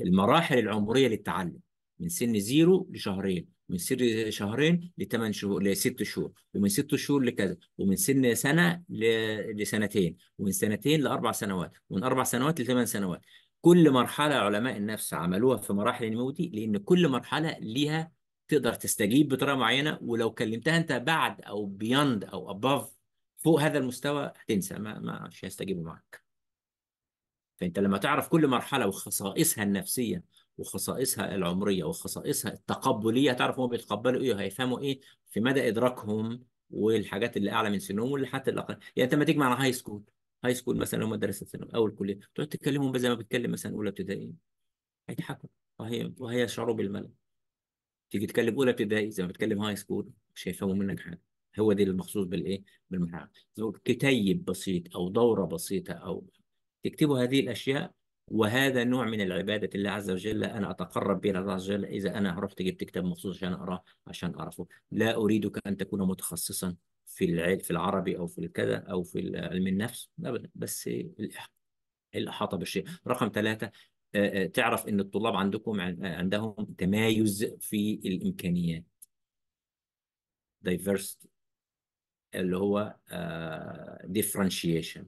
Speaker 2: المراحل العمريه للتعلم من سن زيرو لشهرين من سن شهرين لثمان شهور لست شهور ومن ست شهور لكذا ومن سن سنه لسنتين ومن سنتين لاربع سنوات ومن اربع سنوات لثمان سنوات كل مرحله علماء النفس عملوها في مراحل النمو دي لان كل مرحله ليها تقدر تستجيب بطريقه معينه ولو كلمتها انت بعد او بياند او اباف فوق هذا المستوى هتنسى ما ما مش هيستجيبوا معاك فانت لما تعرف كل مرحله وخصائصها النفسيه وخصائصها العمريه وخصائصها التقبليه هتعرف هم بيتقبلوا ايه وهيفهموا ايه في مدى ادراكهم والحاجات اللي اعلى من سنهم واللي حتى الاقل يعني انت لما تيجي مع هاي سكول هاي سكول مثلا هم درست ثانوي او الكليه تقعد تتكلمهم زي ما بتكلم مثلا اولى ابتدائي هيضحكوا وهي وهي شعروا بالملل تيجي تتكلم اولى ابتدائي زي ما بتكلم هاي سكول مش هيفهموا منك حاجه هو دي المخصوص بالايه بالمحاضره كتيب بسيط او دوره بسيطه او تكتبوا هذه الاشياء وهذا نوع من العبادة الله عز وجل أنا أتقرب به الله عز وجل إذا أنا رحت جبت كتاب مخصوص عشان أقراه عشان أعرفه لا أريدك أن تكون متخصصا في في العربي أو في الكذا أو في علم النفس أبدا بس الإحاطة بالشيء رقم ثلاثة تعرف أن الطلاب عندكم عندهم تمايز في الإمكانيات diversity اللي هو differentiation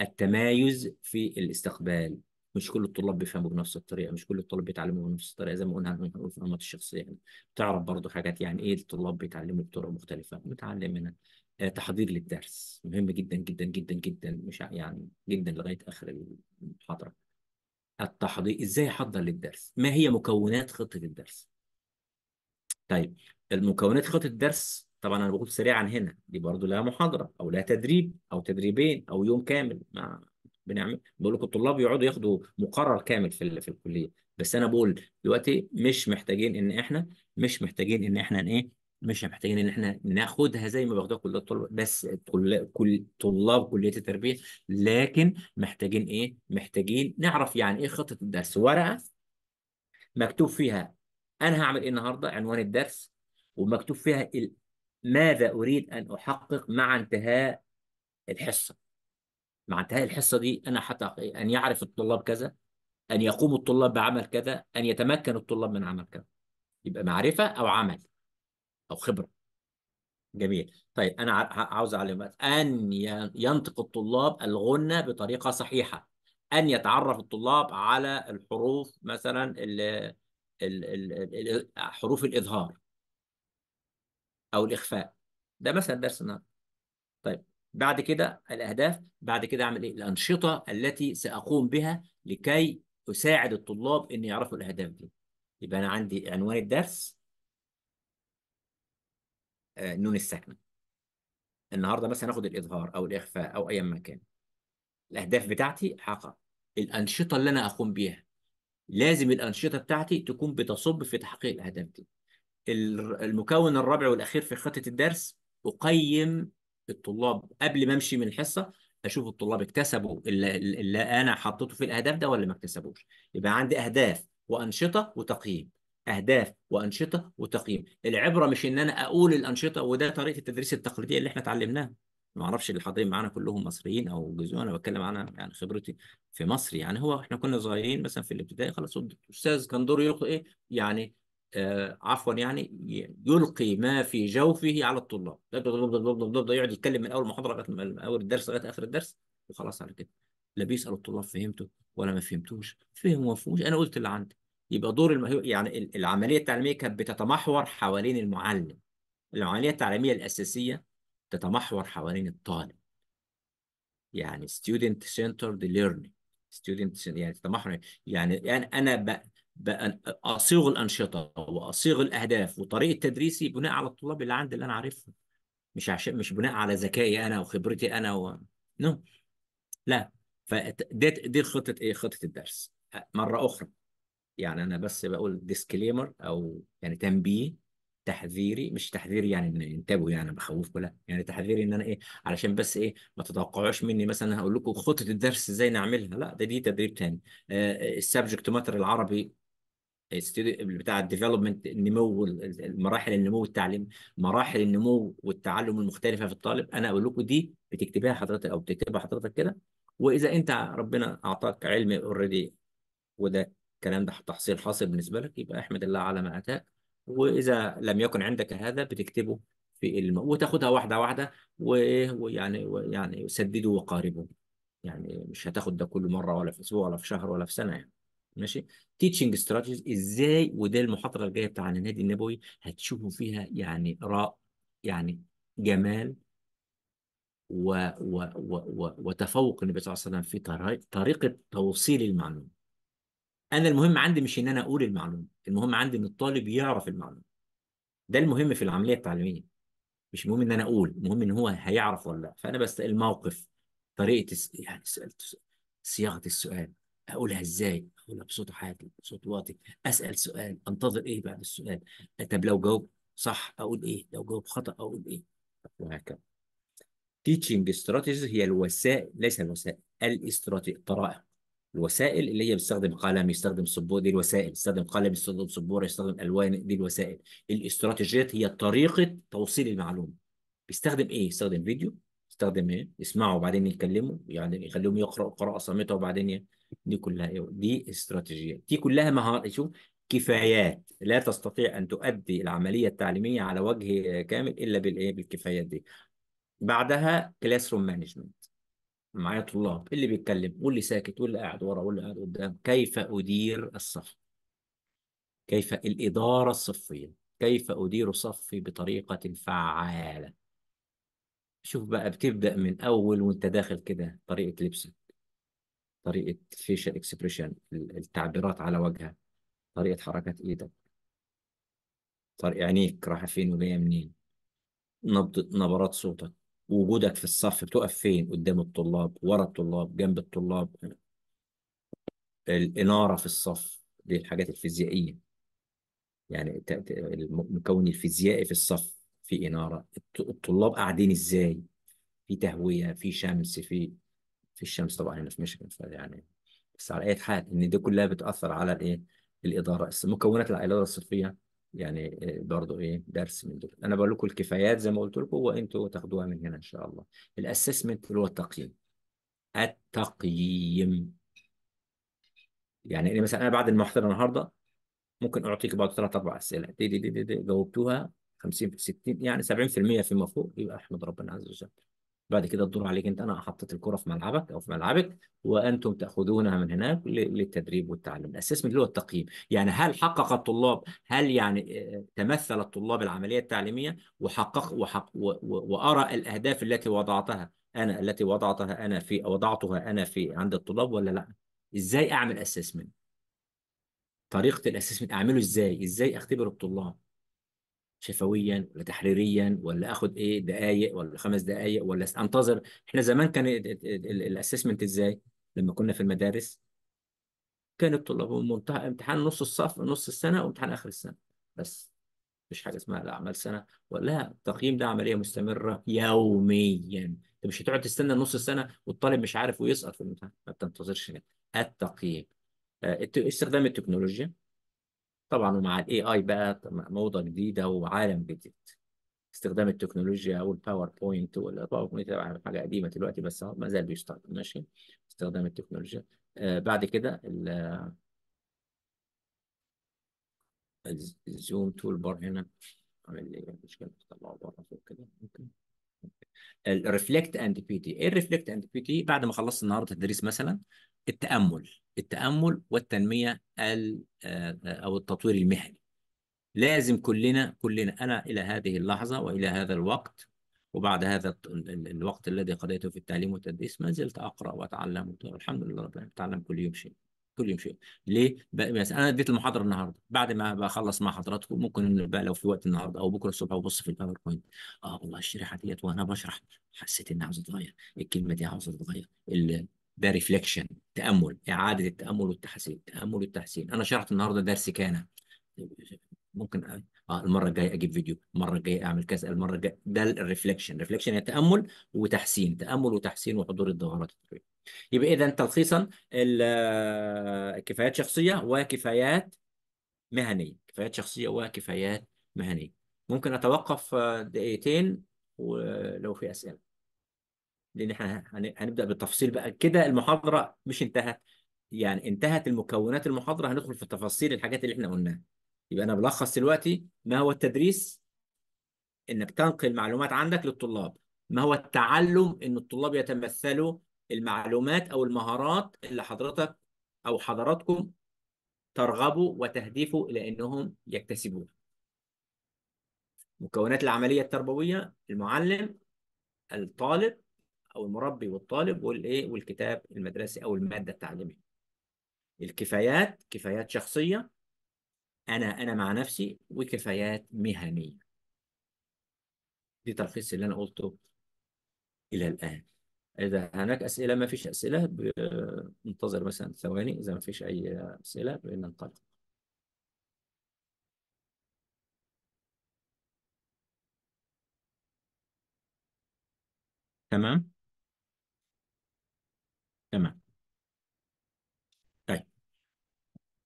Speaker 2: التمايز في الاستقبال مش كل الطلاب بيفهموا بنفس الطريقه مش كل الطلاب بيتعلموا بنفس الطريقه زي ما قلنا من في الشخصيه يعني تعرف برضو حاجات يعني ايه الطلاب بيتعلموا بطرق مختلفه متعلم منها آه، تحضير للدرس مهم جدا جدا جدا جدا مش يعني جدا لغايه اخر المحاضره التحضير ازاي احضر للدرس ما هي مكونات خطه الدرس طيب المكونات خطه الدرس طبعا انا بقول سريعا هنا دي برضو لها محاضره او لها تدريب او تدريبين او يوم كامل مع بنعمل بقول لكم الطلاب يقعدوا ياخدوا مقرر كامل في في الكليه بس انا بقول دلوقتي مش محتاجين ان احنا مش محتاجين ان احنا ايه مش محتاجين ان احنا ناخدها زي ما بياخدوها كل الطلاب بس كل طلاب كليه التربيه لكن محتاجين ايه؟ محتاجين نعرف يعني ايه خطه الدرس ورقه مكتوب فيها انا هعمل ايه النهارده عنوان الدرس ومكتوب فيها ماذا اريد ان احقق مع انتهاء الحصه مع انتهاء الحصه دي انا حتى ان يعرف الطلاب كذا ان يقوم الطلاب بعمل كذا ان يتمكن الطلاب من عمل كذا يبقى معرفه او عمل او خبره جميل طيب انا عاوز اعلم ان ينطق الطلاب الغنه بطريقه صحيحه ان يتعرف الطلاب على الحروف مثلا ال حروف الاظهار او الاخفاء ده مثلا درسنا طيب بعد كده الاهداف بعد كده اعمل ايه الانشطه التي ساقوم بها لكي اساعد الطلاب ان يعرفوا الاهداف دي يبقى انا عندي عنوان الدرس آه، نون النون الساكنه النهارده مثلا هاخد الاظهار او الاخفاء او ايا ما كان الاهداف بتاعتي حقا الانشطه اللي انا اقوم بيها لازم الانشطه بتاعتي تكون بتصب في تحقيق الاهداف دي المكون الرابع والاخير في خطه الدرس اقيم الطلاب قبل ما امشي من الحصه اشوف الطلاب اكتسبوا اللي, اللي انا حطيته في الاهداف ده ولا ما اكتسبوش يبقى عندي اهداف وانشطه وتقييم اهداف وانشطه وتقييم العبره مش ان انا اقول الانشطه وده طريقه التدريس التقليديه اللي احنا اتعلمناها ما اعرفش اللي حاضرين معانا كلهم مصريين او جزء انا بتكلم عن يعني خبرتي في مصر يعني هو احنا كنا صغيرين مثلا في الابتدائي خلاص الاستاذ كان دوره ايه يعني آه، عفوا يعني يلقي ما في جوفه على الطلاب يقعد يتكلم من اول محاضره لغايه من اول الدرس لغايه اخر الدرس وخلاص على كده لا بيسال الطلاب فهمته ولا ما فهمتوش فهم وما فهموش انا قلت اللي عندي يبقى دور المه... يعني العمليه التعليميه كانت بتتمحور حوالين المعلم العمليه التعليميه الاساسيه تتمحور حوالين الطالب يعني student centered learning student يعني تتمحور يعني انا اصيغ الانشطه واصيغ الاهداف وطريقه تدريسي بناء على الطلاب اللي عندي اللي انا عارفهم مش عشان مش بناء على ذكائي انا وخبرتي انا و... نو لا فدي دي خطه ايه خطه الدرس مره اخرى يعني انا بس بقول ديسكليمر او يعني تنبيه تحذيري مش تحذيري يعني انتبهوا يعني بخوفكم لا يعني تحذيري ان انا ايه علشان بس ايه ما تتوقعوش مني مثلا هقول لكم خطه الدرس ازاي نعملها لا ده دي تدريب تاني آه، آه، السبجكت ماتر العربي بتاع الديفلوبمنت النمو المراحل النمو والتعليم مراحل النمو والتعلم المختلفه في الطالب انا اقول لكم دي بتكتبها حضرتك او بتكتبها حضرتك كده واذا انت ربنا اعطاك علم اوريدي وده الكلام ده تحصيل حاصل بالنسبه لك يبقى احمد الله على ما اتاك واذا لم يكن عندك هذا بتكتبه في الم... وتاخدها واحده واحده ويعني ويعني سدده وقاربه يعني مش هتاخد ده كل مره ولا في اسبوع ولا في شهر ولا في سنه يعني ماشي تيتشنج استراتيجيز ازاي وده المحاضره الجايه بتاع النادي النبوي هتشوفوا فيها يعني راء يعني جمال و و و و وتفوق النبي صلى الله عليه وسلم في طريقه توصيل المعلومه. انا المهم عندي مش ان انا اقول المعلومه، المهم عندي ان الطالب يعرف المعلومه. ده المهم في العمليه التعليميه. مش مهم ان انا اقول، المهم ان هو هيعرف ولا لا، فانا بس الموقف طريقه يعني صياغه السؤال اقولها ازاي؟ ولا بصوت عادي بصوت واطي اسال سؤال انتظر ايه بعد السؤال طب لو جاوب صح اقول ايه لو جاوب خطا اقول ايه وهكذا تيتشنج استراتيجيز هي الوسائل ليس الوسائل الاستراتيجي الطرائق الوسائل اللي هي بيستخدم قلم يستخدم سبوره دي الوسائل يستخدم قلم يستخدم سبوره يستخدم الوان دي الوسائل الاستراتيجيات هي طريقه توصيل المعلومه بيستخدم ايه يستخدم فيديو يستخدم ايه يسمعوا وبعدين يتكلموا يعني يخليهم يقراوا قراءه صامته وبعدين دي كلها ايه دي استراتيجيات دي كلها مهارات شوف كفايات لا تستطيع ان تؤدي العمليه التعليميه على وجه كامل الا بالايه بالكفايات دي بعدها كلاس روم مانجمنت معايا طلاب اللي بيتكلم واللي ساكت واللي قاعد ورا واللي قاعد قدام كيف ادير الصف كيف الاداره الصفيه كيف ادير صفي بطريقه فعاله شوف بقى بتبدا من اول وانت داخل كده طريقه لبسك طريقه فيشل اكسبريشن التعبيرات على وجهك طريقه حركه ايدك طريقه عينيك رايحه فين وجايه منين نبض نبرات صوتك وجودك في الصف بتقف فين قدام الطلاب ورا الطلاب جنب الطلاب الاناره في الصف دي الحاجات الفيزيائيه يعني المكون الفيزيائي في الصف في اناره الطلاب قاعدين ازاي في تهويه في شمس في في الشمس طبعا هنا في ميشيغان فيعني بس على اي حال ان دي كلها بتاثر على الايه الاداره مكونات الاداره الصرفيه يعني برضه ايه درس من دول انا بقول لكم الكفايات زي ما قلت لكم وانتوا تاخدوها من هنا ان شاء الله الاسسمنت اللي هو التقييم التقييم يعني مثلا انا بعد المحاضره النهارده ممكن اعطيك بعض ثلاث اربع اسئله دي دي دي, دي, دي جاوبتوها 50 60 يعني 70% فيما فوق يبقى احمد ربنا عز وجل بعد كده الدور عليك انت انا حطيت الكره في ملعبك او في ملعبك وانتم تاخذونها من هناك للتدريب والتعلم الاسسمنت اللي هو التقييم يعني هل حقق الطلاب هل يعني آه، تمثل الطلاب العمليه التعليميه وحقق وحق وارى الاهداف التي وضعتها انا التي وضعتها انا في وضعتها انا في عند الطلاب ولا لا ازاي اعمل اسسمنت طريقه الاسسمنت اعمله ازاي ازاي اختبر الطلاب شفويا ولا تحريريا ولا اخد ايه دقائق ولا خمس دقائق ولا انتظر احنا زمان كان الاسسمنت ازاي لما كنا في المدارس كان الطلاب امتحان نص الصف نص السنه وامتحان اخر السنه بس مفيش حاجه اسمها لا اعمال سنه ولا التقييم ده عمليه مستمره يوميا انت مش هتقعد تستنى نص السنه والطالب مش عارف ويسقط في الامتحان ما بتنتظرش التقييم آه، استخدام التكنولوجيا طبعا ومع الاي اي بقى موضه جديده وعالم جديد استخدام التكنولوجيا والباوربوينت والباوربوينت حاجه قديمه دلوقتي بس ما زال بيشتغل ماشي استخدام التكنولوجيا آه بعد كده الزوم تول بار هنا عامل لي مشكله طلعه بره فوق كده ممكن الريفلكت اند بي تي ايه الريفلكت اند بي تي بعد ما خلصت النهارده التدريس مثلا التامل التامل والتنميه آه، او التطوير المهني لازم كلنا كلنا انا الى هذه اللحظه والى هذا الوقت وبعد هذا الوقت الذي قضيته في التعليم والتدريس ما زلت اقرا واتعلم الحمد لله رب العالمين اتعلم كل يوم شيء كل يوم شيء ليه بس انا اديت المحاضره النهارده بعد ما بخلص مع حضراتكم ممكن بقى لو في وقت النهارده او بكره الصبح ابص في الباوربوينت اه والله الشريحه ديت وانا بشرح حسيت اني عاوز اتغير الكلمه دي عاوز اتغير ده ريفليكشن تامل اعاده التامل والتحسين تامل والتحسين انا شرحت النهارده درس كان ممكن اه المره الجايه اجيب فيديو المره الجايه اعمل كذا المره الجايه ده الريفليكشن الريفليكشن هي تامل وتحسين تامل وتحسين وحضور الدورات يبقى اذا تلخيصا كفايات شخصيه وكفايات مهنيه كفايات شخصيه وكفايات مهنيه ممكن اتوقف دقيقتين ولو في اسئله لان احنا هنبدا بالتفصيل بقى كده المحاضره مش انتهت يعني انتهت المكونات المحاضره هندخل في تفاصيل الحاجات اللي احنا قلناها يبقى انا بلخص دلوقتي ما هو التدريس انك تنقل معلومات عندك للطلاب ما هو التعلم ان الطلاب يتمثلوا المعلومات او المهارات اللي حضرتك او حضراتكم ترغبوا وتهدفوا الى انهم يكتسبوها مكونات العمليه التربويه المعلم الطالب او المربي والطالب والايه والكتاب المدرسي او الماده التعليميه الكفايات كفايات شخصيه انا انا مع نفسي وكفايات مهنيه دي تلخيص اللي انا قلته الى الان اذا هناك اسئله ما فيش اسئله ننتظر مثلا ثواني اذا ما فيش اي اسئله بان تمام تمام طيب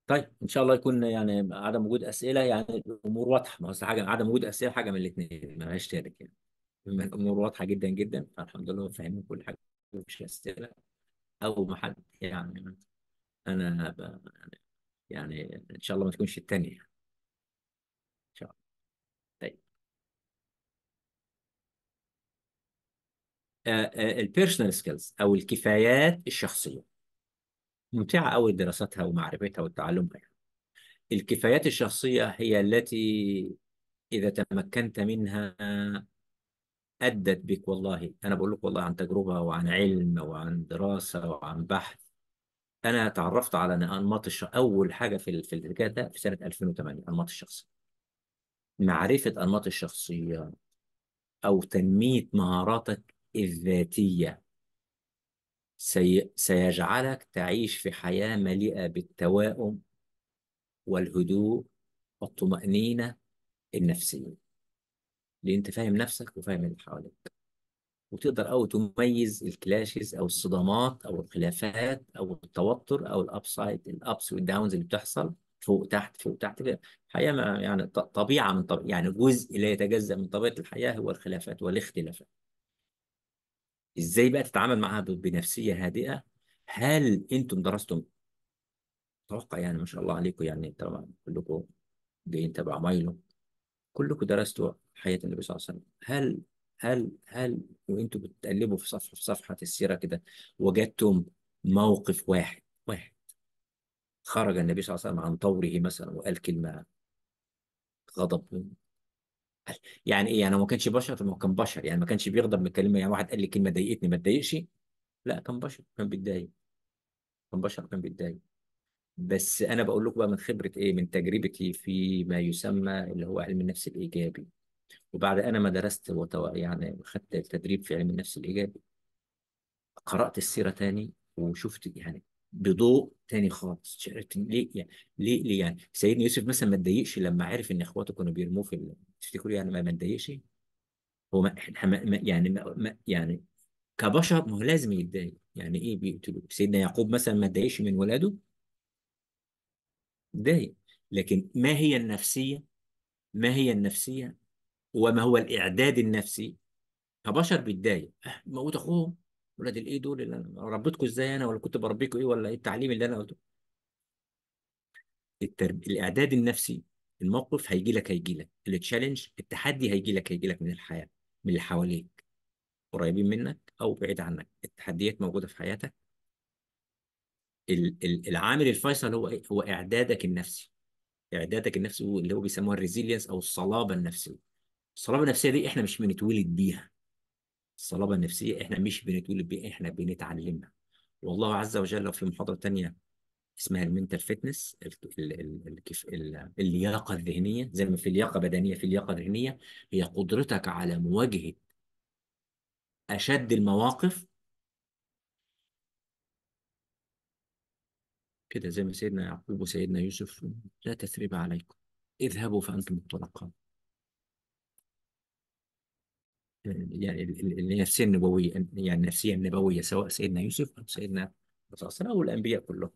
Speaker 2: طيب ان شاء الله يكون يعني عدم وجود اسئله يعني الامور واضحه ما هو أصل حاجه عدم وجود اسئله حاجه من الاثنين ما لهاش تارك يعني الامور واضحه جدا جدا فالحمد لله فاهمين كل حاجه مفيش اسئله او ما حد يعني انا يعني يعني ان شاء الله ما تكونش الثانيه البيرسونال آه، آه، سكيلز او الكفايات الشخصيه ممتعه قوي دراستها ومعرفتها وتعلمها يعني. الكفايات الشخصيه هي التي اذا تمكنت منها ادت بك والله انا بقول لك والله عن تجربه وعن علم وعن دراسه وعن بحث انا تعرفت على انماط الش... اول حاجه في في ده في سنه 2008 انماط الشخصيه معرفه انماط الشخصيه او تنميه مهاراتك الذاتية سي... سيجعلك تعيش في حياة مليئة بالتوائم والهدوء والطمأنينة النفسية لأن أنت فاهم نفسك وفاهم اللي حواليك وتقدر أو تميز الكلاشز أو الصدمات أو الخلافات أو التوتر أو الأبسايد الأبس والداونز اللي بتحصل فوق تحت فوق تحت الحياة يعني طبيعة من طبيعة يعني جزء لا يتجزأ من طبيعة الحياة هو الخلافات والاختلافات ازاي بقى تتعامل معاها بنفسيه هادئه هل انتم درستم اتوقع يعني ما شاء الله عليكم يعني طبعا كلكم جايين تبع مايلو كلكم درستوا حياه النبي صلى الله عليه وسلم هل هل هل وانتم بتقلبوا في صفحه في صفحه السيره كده وجدتم موقف واحد واحد خرج النبي صلى الله عليه وسلم عن طوره مثلا وقال كلمه غضب يعني ايه يعني هو ما كانش بشر ما هو كان بشر يعني ما كانش بيغضب من الكلمه يعني واحد قال لي كلمه ضايقتني ما تضايقش لا كان بشر كان بيتضايق كان بشر كان بيتضايق بس انا بقول لكم بقى من خبره ايه من تجربتي في ما يسمى اللي هو علم النفس الايجابي وبعد انا ما درست وتو... يعني خدت التدريب في علم النفس الايجابي قرات السيره تاني وشفت يعني بضوء تاني خالص شعرت ليه يعني ليه ليه يعني سيدنا يوسف مثلا ما اتضايقش لما عرف ان اخواته كانوا بيرموه في تفتكروا يعني ما متضايقش؟ هو ما ما يعني ما يعني كبشر ما هو لازم يتضايق يعني ايه بيقتلوه سيدنا يعقوب مثلا ما اتضايقش من ولاده اتضايق لكن ما هي النفسيه ما هي النفسيه وما هو الاعداد النفسي كبشر بيتضايق أه موت اخوه ولاد الايه دول اللي انا ربيتكم ازاي انا ولا كنت بربيكم ايه ولا ايه التعليم اللي انا قلته الترب... الاعداد النفسي الموقف هيجي لك هيجي لك التشالنج التحدي هيجي لك هيجي لك من الحياه من اللي حواليك قريبين منك او بعيد عنك التحديات موجوده في حياتك العامل الفيصل هو إيه؟ هو اعدادك النفسي اعدادك النفسي هو اللي هو بيسموها الريزيلينس او الصلابه النفسيه الصلابه النفسيه دي احنا مش بنتولد بيها الصلابه النفسيه احنا مش بنتولد بيها احنا بنتعلمها والله عز وجل في محاضره ثانيه اسمها المنتال فيتنس اللياقه الذهنيه زي ما في لياقه بدنيه في لياقه ذهنيه هي قدرتك على مواجهه اشد المواقف كده زي ما سيدنا يعقوب وسيدنا يوسف لا تثريب عليكم اذهبوا فانتم الطلقاء يعني النفسيه النبويه يعني النفسيه النبويه سواء سيدنا يوسف او سيدنا الرسول او الانبياء كلهم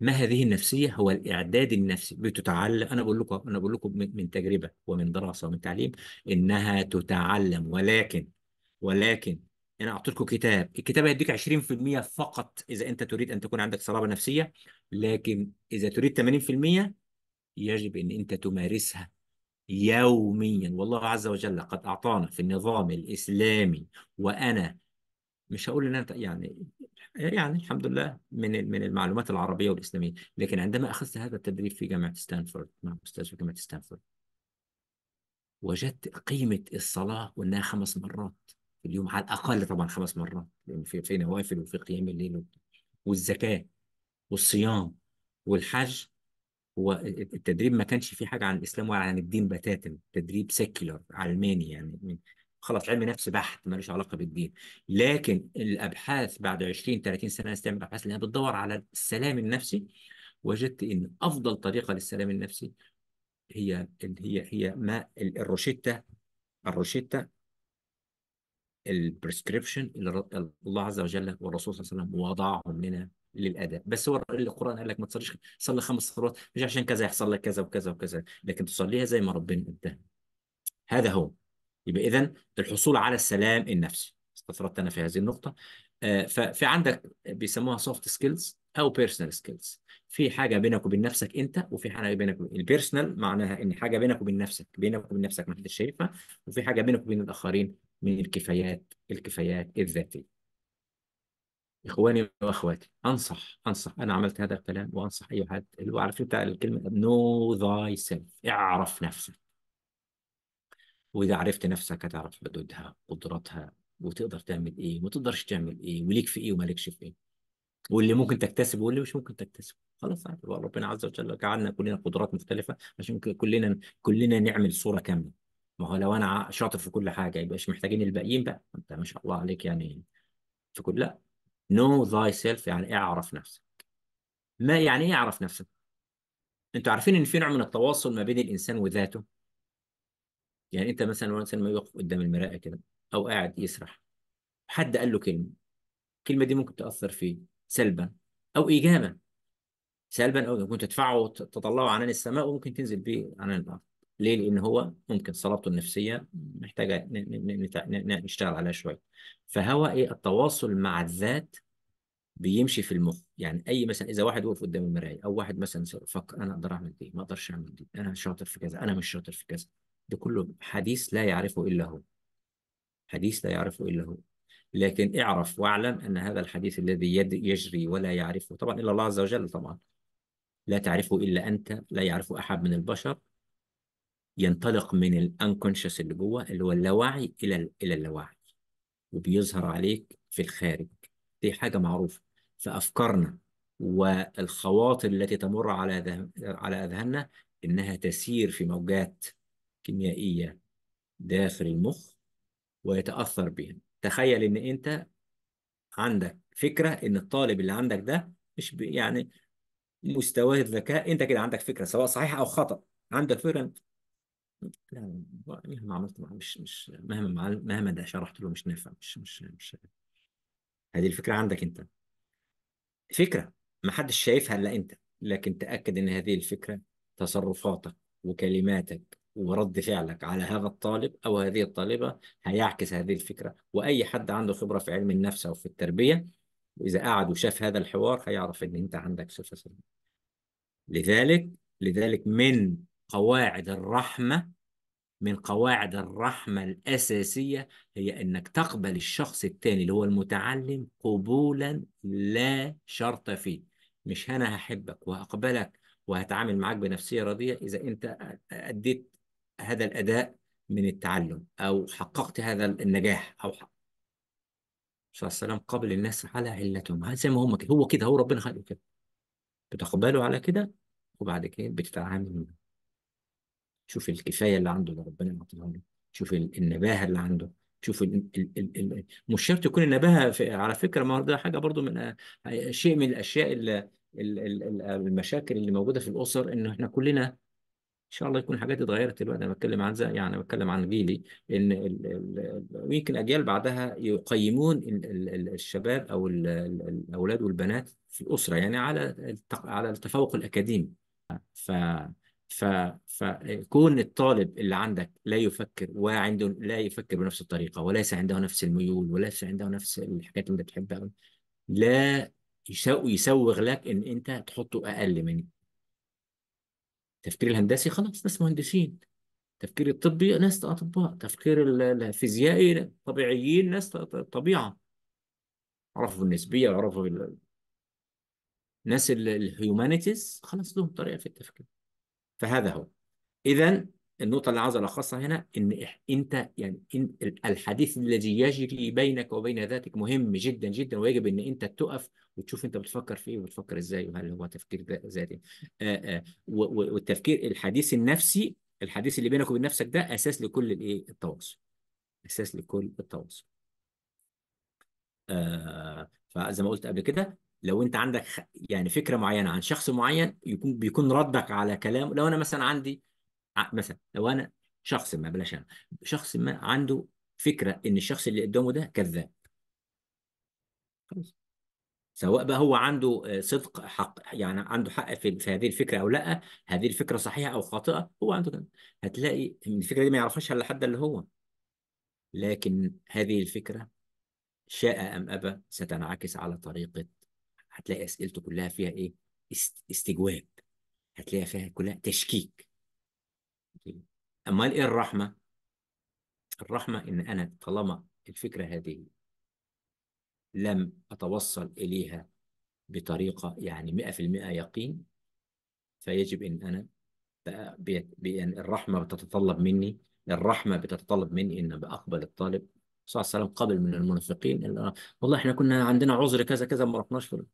Speaker 2: ما هذه النفسيه هو الاعداد النفسي بتتعلم انا بقول لكم انا بقول لكم من تجربه ومن دراسه ومن تعليم انها تتعلم ولكن ولكن انا اعطيت لكم كتاب الكتاب هيديك 20% فقط اذا انت تريد ان تكون عندك صلابه نفسيه لكن اذا تريد 80% يجب ان انت تمارسها يوميا والله عز وجل قد اعطانا في النظام الاسلامي وانا مش هقول ان انا يعني يعني الحمد لله من من المعلومات العربيه والاسلاميه لكن عندما اخذت هذا التدريب في جامعه ستانفورد مع استاذ في جامعه ستانفورد وجدت قيمه الصلاه وانها خمس مرات في اليوم على الاقل طبعا خمس مرات لان في في نوافل وفي قيام الليل والزكاه والصيام والحج هو التدريب ما كانش فيه حاجه عن الاسلام ولا عن الدين بتاتا تدريب سيكولر علماني يعني خلاص علم نفس بحت ملوش علاقه بالدين لكن الابحاث بعد 20 30 سنه استعمل ابحاث لانها بتدور على السلام النفسي وجدت ان افضل طريقه للسلام النفسي هي هي هي ما الروشيتا الروشيتا البريسكريبشن اللي الله عز وجل والرسول صلى الله عليه وسلم وضعهم لنا للاداء بس هو القران قال لك ما تصليش صلي خمس صلوات مش عشان كذا يحصل لك كذا وكذا وكذا لكن تصليها زي ما ربنا اداها هذا هو يبقى إذا الحصول على السلام النفسي استطردت أنا في هذه النقطة آه، ففي عندك بيسموها سوفت سكيلز أو بيرسونال سكيلز في حاجة بينك وبين نفسك أنت وفي حاجة بينك وبين البيرسونال معناها إن حاجة بينك وبين نفسك بينك وبين نفسك ما حدش شايفها وفي حاجة بينك وبين الآخرين من الكفايات الكفايات الذاتية اخواني واخواتي انصح انصح انا عملت هذا الكلام وانصح اي حد اللي هو عارف انت الكلمه نو ذاي سيلف اعرف نفسك واذا عرفت نفسك هتعرف حدودها قدراتها وتقدر تعمل ايه وما تقدرش تعمل ايه وليك في ايه ومالكش في ايه واللي ممكن تكتسبه واللي مش ممكن تكتسبه خلاص عارف ربنا عز وجل جعلنا كلنا قدرات مختلفه عشان كلنا كلنا نعمل صوره كامله ما هو لو انا شاطر في كل حاجه يبقى مش محتاجين الباقيين بقى انت ما شاء الله عليك يعني في كل لا نو ذاي سيلف يعني إيه اعرف نفسك ما يعني ايه اعرف نفسك انتوا عارفين ان في نوع من التواصل ما بين الانسان وذاته يعني انت مثلا مثلا ما يقف قدام المرايه كده او قاعد يسرح حد قال له كلمه الكلمه دي ممكن تاثر فيه سلبا او ايجابا سلبا او ممكن تدفعه وتطلعه عنان السماء وممكن تنزل بيه عنان الارض ليه؟ لان هو ممكن صلابته النفسيه محتاجه نشتغل عليها شويه فهو ايه التواصل مع الذات بيمشي في المخ يعني اي مثلا اذا واحد وقف قدام المرايه او واحد مثلا فكر انا اقدر اعمل دي إيه؟ ما اقدرش اعمل دي إيه؟ انا شاطر في كذا انا مش شاطر في كذا ده كله حديث لا يعرفه إلا هو حديث لا يعرفه إلا هو لكن اعرف واعلم أن هذا الحديث الذي يجري ولا يعرفه طبعا إلا الله عز وجل طبعا لا تعرفه إلا أنت لا يعرفه أحد من البشر ينطلق من الانكونشس اللي جوه اللي هو اللاوعي الى الى اللاوعي وبيظهر عليك في الخارج دي حاجه معروفه فافكارنا والخواطر التي تمر على على اذهاننا انها تسير في موجات كيميائية داخل المخ ويتأثر بها تخيل إن أنت عندك فكرة إن الطالب اللي عندك ده مش يعني مستواه الذكاء أنت كده عندك فكرة سواء صحيحة أو خطأ عندك فكرة لا مهما عملت معه مش مش مهما مهما ده شرحت له مش نافع مش مش مش هذه الفكرة عندك أنت فكرة محدش شايفها إلا أنت لكن تأكد إن هذه الفكرة تصرفاتك وكلماتك ورد فعلك على هذا الطالب او هذه الطالبه هيعكس هذه الفكره واي حد عنده خبره في علم النفس او في التربيه واذا قعد وشاف هذا الحوار هيعرف ان انت عندك صفه سلبيه لذلك لذلك من قواعد الرحمه من قواعد الرحمه الاساسيه هي انك تقبل الشخص الثاني اللي هو المتعلم قبولا لا شرط فيه مش انا هحبك وهقبلك وهتعامل معاك بنفسيه راضيه اذا انت اديت هذا الأداء من التعلم أو حققت هذا النجاح أو حق. صلى الله عليه وسلم قبل الناس على علتهم زي ما هم كده هو كده هو ربنا خلقه كده بتقبله على كده وبعد كده بتتعامل معاه شوف الكفايه اللي عنده اللي ربنا معطيها له شوف النباهه اللي عنده شوف الـ الـ الـ الـ مش شرط تكون النباهه في على فكره ما ده حاجه برضو من آه، شيء من الاشياء اللي المشاكل اللي موجوده في الاسر ان احنا كلنا ان شاء الله يكون الحاجات اتغيرت دلوقتي انا بتكلم عن زي يعني بتكلم عن جيلي ان يمكن اجيال بعدها يقيمون الشباب او الاولاد والبنات في الاسره يعني على على التفوق الاكاديمي ف ف فكون الطالب اللي عندك لا يفكر وعنده لا يفكر بنفس الطريقه وليس عنده نفس الميول وليس عنده نفس الحاجات اللي انت بتحبها لا يسوغ لك ان انت تحطه اقل منك التفكير الهندسي خلاص ناس مهندسين التفكير الطبي ناس اطباء التفكير الفيزيائي طبيعيين ناس طبيعه عرفوا النسبيه عرفوا ال... ناس الهيومانيتيز خلاص لهم طريقه في التفكير فهذا هو اذا النقطة اللي عاوز ألخصها هنا إن أنت يعني إن الحديث الذي يجري بينك وبين ذاتك مهم جدا جدا ويجب إن أنت تقف وتشوف انت بتفكر في ايه وبتفكر ازاي وهل هو تفكير ذاتي آه، آه. والتفكير الحديث النفسي الحديث اللي بينك وبين نفسك ده اساس لكل الايه التواصل اساس لكل التواصل آه فزي ما قلت قبل كده لو انت عندك يعني فكره معينه عن شخص معين يكون بيكون ردك على كلام لو انا مثلا عندي مثلا لو انا شخص ما بلاش انا شخص ما عنده فكره ان الشخص اللي قدامه ده كذاب خلاص سواء بقى هو عنده آه، صدق حق يعني عنده حق في, في هذه الفكره او لا هذه الفكره صحيحه او خاطئه هو عنده كده هتلاقي الفكره دي ما يعرفهاش الا حد اللي هو لكن هذه الفكره شاء ام ابى ستنعكس على طريقه هتلاقي اسئلته كلها فيها ايه استجواب هتلاقي فيها كلها تشكيك امال ايه الرحمه الرحمه ان انا طالما الفكره هذه لم أتوصل إليها بطريقة يعني مئة في المئة يقين فيجب إن أنا بأن الرحمة بتتطلب مني الرحمة بتتطلب مني إن أقبل الطالب صلى الله عليه وسلم قبل من المنافقين والله إحنا كنا عندنا عذر كذا كذا ما رحناش في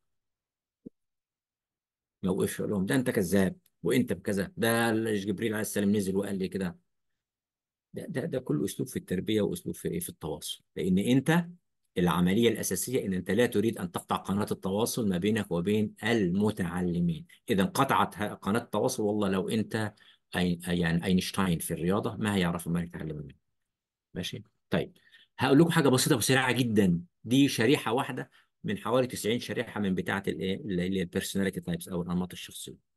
Speaker 2: ما وقفش لهم ده أنت كذاب وأنت بكذا ده جبريل عليه السلام نزل وقال لي كده ده ده ده كله اسلوب في التربيه واسلوب في ايه في التواصل لان انت العملية الأساسية إن أنت لا تريد أن تقطع قناة التواصل ما بينك وبين المتعلمين إذا انقطعت قناة التواصل والله لو أنت يعني أينشتاين في الرياضة ما هيعرفوا ما يتعلموا منه ماشي طيب هقول لكم حاجة بسيطة وسريعة جدا دي شريحة واحدة من حوالي 90 شريحة من بتاعة الإيه اللي هي البيرسوناليتي تايبس أو الأنماط الشخصية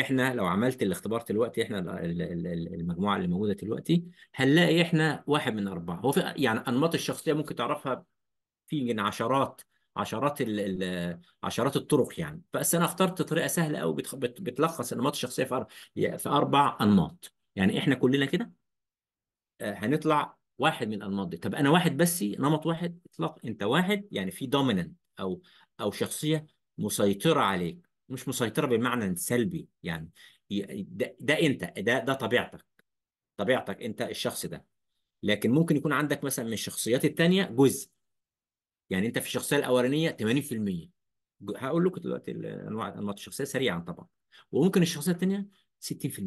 Speaker 2: احنا لو عملت الاختبار دلوقتي احنا المجموعه اللي موجوده دلوقتي هنلاقي احنا واحد من اربعه هو في يعني انماط الشخصيه ممكن تعرفها يمكن عشرات عشرات ال عشرات الطرق يعني بس انا اخترت طريقه سهله قوي بتلخص انماط الشخصيه في في اربع انماط يعني احنا كلنا كده آه، هنطلع واحد من الانماط دي طب انا واحد بس نمط واحد اطلاق انت واحد يعني في دوميننت او او شخصيه مسيطره عليك مش مسيطره بمعنى سلبي يعني ده, ده انت ده ده طبيعتك طبيعتك انت الشخص ده لكن ممكن يكون عندك مثلا من الشخصيات الثانيه جزء يعني انت في الشخصيه الاولانيه 80% هقول لكم دلوقتي انواع انماط الشخصيه سريعا طبعا وممكن الشخصيه الثانيه 60%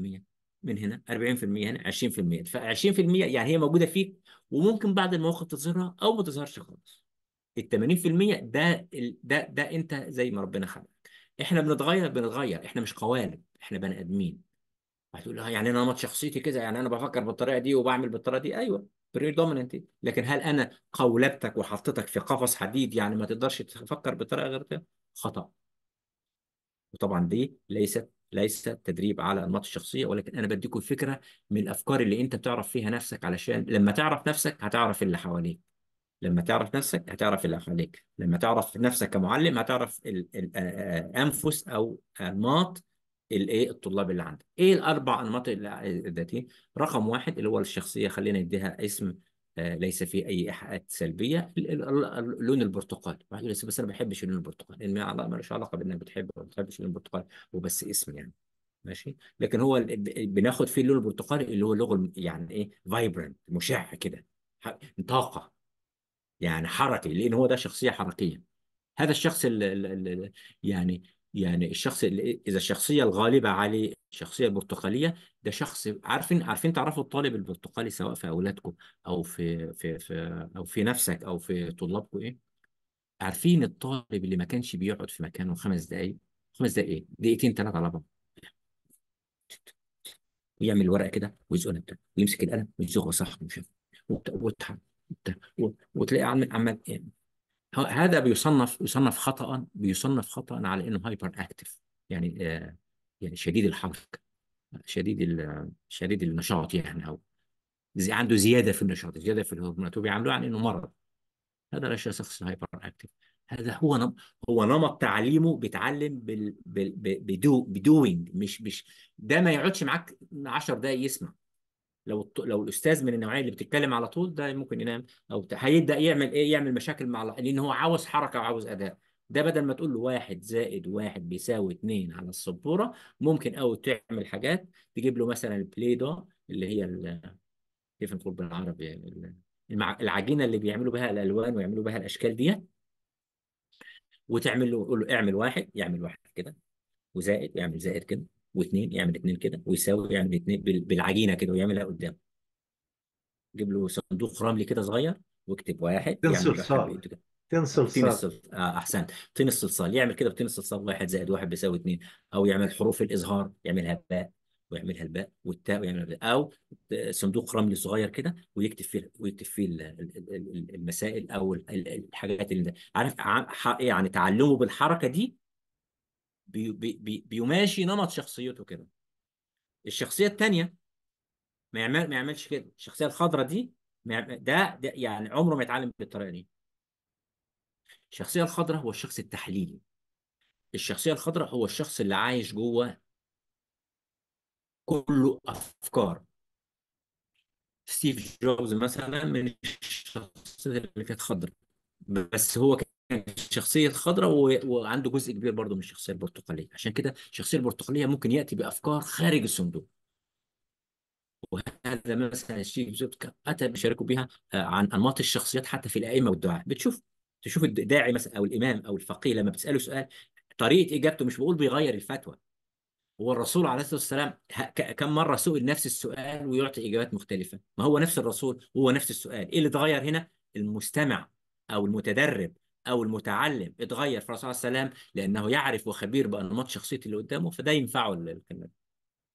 Speaker 2: من هنا 40% هنا 20% ف 20% يعني هي موجوده فيك وممكن بعد المواقف تظهرها او ما تظهرش خالص ال 80% ده ده ده انت زي ما ربنا خلقك احنا بنتغير بنتغير احنا مش قوالب احنا بني ادمين هتقول يعني انا نمط شخصيتي كده يعني انا بفكر بالطريقه دي وبعمل بالطريقه دي ايوه دوميننت لكن هل انا قولبتك وحطيتك في قفص حديد يعني ما تقدرش تفكر بطريقه غير كده؟ خطا. وطبعا دي ليست ليس تدريب على انماط الشخصيه ولكن انا بديكم فكره من الافكار اللي انت بتعرف فيها نفسك علشان لما تعرف نفسك هتعرف اللي حواليك. لما تعرف نفسك هتعرف اللي حواليك، لما تعرف نفسك كمعلم هتعرف الانفس آه، آه، آه، او انماط الايه الطلاب اللي عندك ايه الاربع انماط الذاتيه رقم واحد اللي هو الشخصيه خلينا نديها اسم آه، ليس فيه اي ايحاءات سلبيه اللون البرتقالي واحد يقول بس انا ما بحبش اللون البرتقالي ما لهش علاقه بانك بتحب ولا ما بتحبش اللون البرتقالي وبس اسم يعني ماشي لكن هو بناخد فيه اللون البرتقالي اللي هو لغه يعني ايه فايبرنت مشع كده طاقه يعني حركي لان هو ده شخصيه حركيه هذا الشخص اللي يعني يعني الشخص اللي اذا الشخصيه الغالبه عليه الشخصيه البرتقاليه ده شخص عارفين عارفين تعرفوا الطالب البرتقالي سواء في اولادكم او في في في او في نفسك او في طلابكم ايه عارفين الطالب اللي ما كانش بيقعد في مكانه خمس دقائق خمس دقائق ايه دقيقتين ثلاثه على بعض ويعمل ورقه كده ويزقلها بتاع ويمسك القلم ويزغه صح وتلاقي عمال عمال هذا بيصنف يصنف خطأ بيصنف خطأ على انه هايبر اكتف يعني آه يعني شديد الحركه شديد شديد النشاط يعني او عنده زياده في النشاط زياده في الهرمونات وبيعاملوه عن انه مرض هذا ليس شخص هايبر اكتف هذا هو نمط هو نمط تعليمه بيتعلم بدو بدوينج مش مش ده ما يقعدش معاك 10 دقايق يسمع لو لو الاستاذ من النوعيه اللي بتتكلم على طول ده ممكن ينام او هيبدا يعمل ايه يعمل مشاكل مع لان هو عاوز حركه وعاوز اداء ده بدل ما تقول له واحد زائد واحد بيساوي اثنين على السبوره ممكن او تعمل حاجات تجيب له مثلا البلاي اللي هي كيف نقول بالعربي العجينه اللي بيعملوا بها الالوان ويعملوا بها الاشكال دي وتعمل له قول له اعمل واحد يعمل واحد كده وزائد يعمل زائد كده واثنين يعمل اثنين كده ويساوي يعمل يعني اثنين بالعجينه كده ويعملها ايه قدام جيب له صندوق رملي كده صغير واكتب واحد تين يعمل صلصال واحد كده
Speaker 1: طين آه، الصلصال
Speaker 2: آه احسنت طين الصلصال يعمل كده بطين الصلصال واحد زائد واحد بيساوي اثنين او يعمل حروف الاظهار يعملها باء ويعملها الباء والتاء ويعملها الباء او صندوق رملي صغير كده ويكتب فيه ويكتب فيه المسائل او الحاجات اللي عارف يعني تعلمه بالحركه دي بي بي بيماشي نمط شخصيته كده الشخصيه الثانيه ما يعمل ما يعملش كده الشخصيه الخضراء دي ده, ده يعني عمره ما يتعلم بالطريقه دي الشخصيه الخضراء هو الشخص التحليلي الشخصيه الخضراء هو الشخص اللي عايش جوه كله افكار ستيف جوبز مثلا من الشخصيات اللي كانت خضراء بس هو الشخصيه الخضراء و... وعنده جزء كبير برضه من الشخصيه البرتقاليه عشان كده الشخصيه البرتقاليه ممكن ياتي بافكار خارج الصندوق وهذا مثلا الشيء زوتكا اتى بيشاركوا بها آه، عن انماط الشخصيات حتى في الائمه والدعاء بتشوف تشوف الداعي مثلا او الامام او الفقيه لما بتساله سؤال طريقه اجابته مش بقول بيغير الفتوى هو الرسول عليه الصلاه والسلام كم مره سئل نفس السؤال ويعطي اجابات مختلفه ما هو نفس الرسول هو نفس السؤال ايه اللي اتغير هنا المستمع او المتدرب او المتعلم اتغير في الرسول عليه السلام لانه يعرف وخبير بانماط شخصيه اللي قدامه فده ينفعه الكلام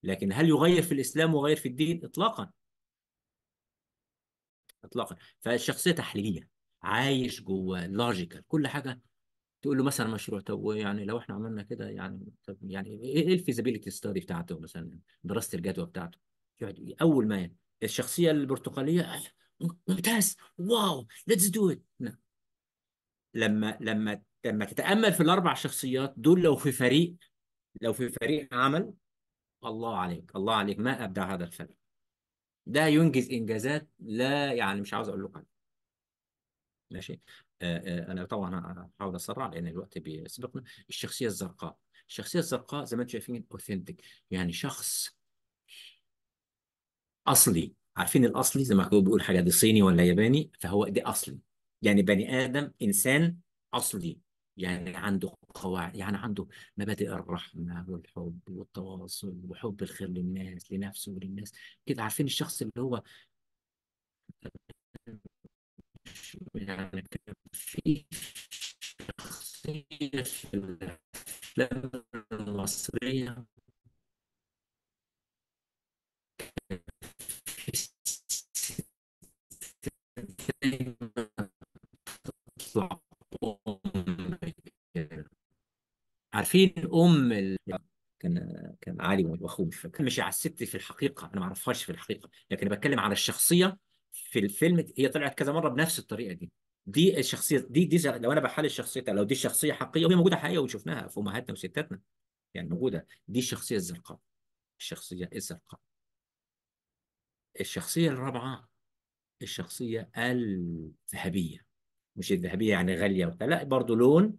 Speaker 2: لكن هل يغير في الاسلام وغير في الدين اطلاقا اطلاقا فالشخصيه تحليليه عايش جوه لوجيكال كل حاجه تقول له مثلا مشروع طب يعني لو احنا عملنا كده يعني طب يعني ايه, إيه الفيزابيلتي ستادي بتاعته مثلا دراسه الجدوى بتاعته يقعد اول ما الشخصيه البرتقاليه ممتاز واو ليتس دو ات لما لما لما تتامل في الاربع شخصيات دول لو في فريق لو في فريق عمل الله عليك الله عليك ما ابدع هذا الفريق ده ينجز انجازات لا يعني مش عاوز اقول لكم عنها ماشي آه، آه، انا طبعا هحاول اسرع لان الوقت بيسبقنا الشخصيه الزرقاء الشخصيه الزرقاء زي ما انتم شايفين اوثنتيك يعني شخص اصلي عارفين الاصلي زي ما بيقول حاجه دي صيني ولا ياباني فهو ده اصلي يعني بني آدم إنسان أصلي يعني عنده قواعد يعني عنده مبادئ الرحمة والحب والتواصل وحب الخير للناس لنفسه وللناس كده عارفين الشخص اللي هو يعني في شخصية في الأفلام المصرية عارفين أم ال... كان كان علي واخوه مش فاكر مش على الست في الحقيقه انا ما اعرفهاش في الحقيقه لكن بتكلم على الشخصيه في الفيلم هي طلعت كذا مره بنفس الطريقه دي دي الشخصيه دي دي لو انا بحلل شخصيتها لو دي شخصيه حقيقيه وهي موجوده حقيقيه وشفناها في امهاتنا وستاتنا يعني موجوده دي الشخصيه الزرقاء الشخصيه الزرقاء الشخصيه الرابعه الشخصيه الذهبيه مش الذهبيه يعني غاليه وبتاع لا برضه لون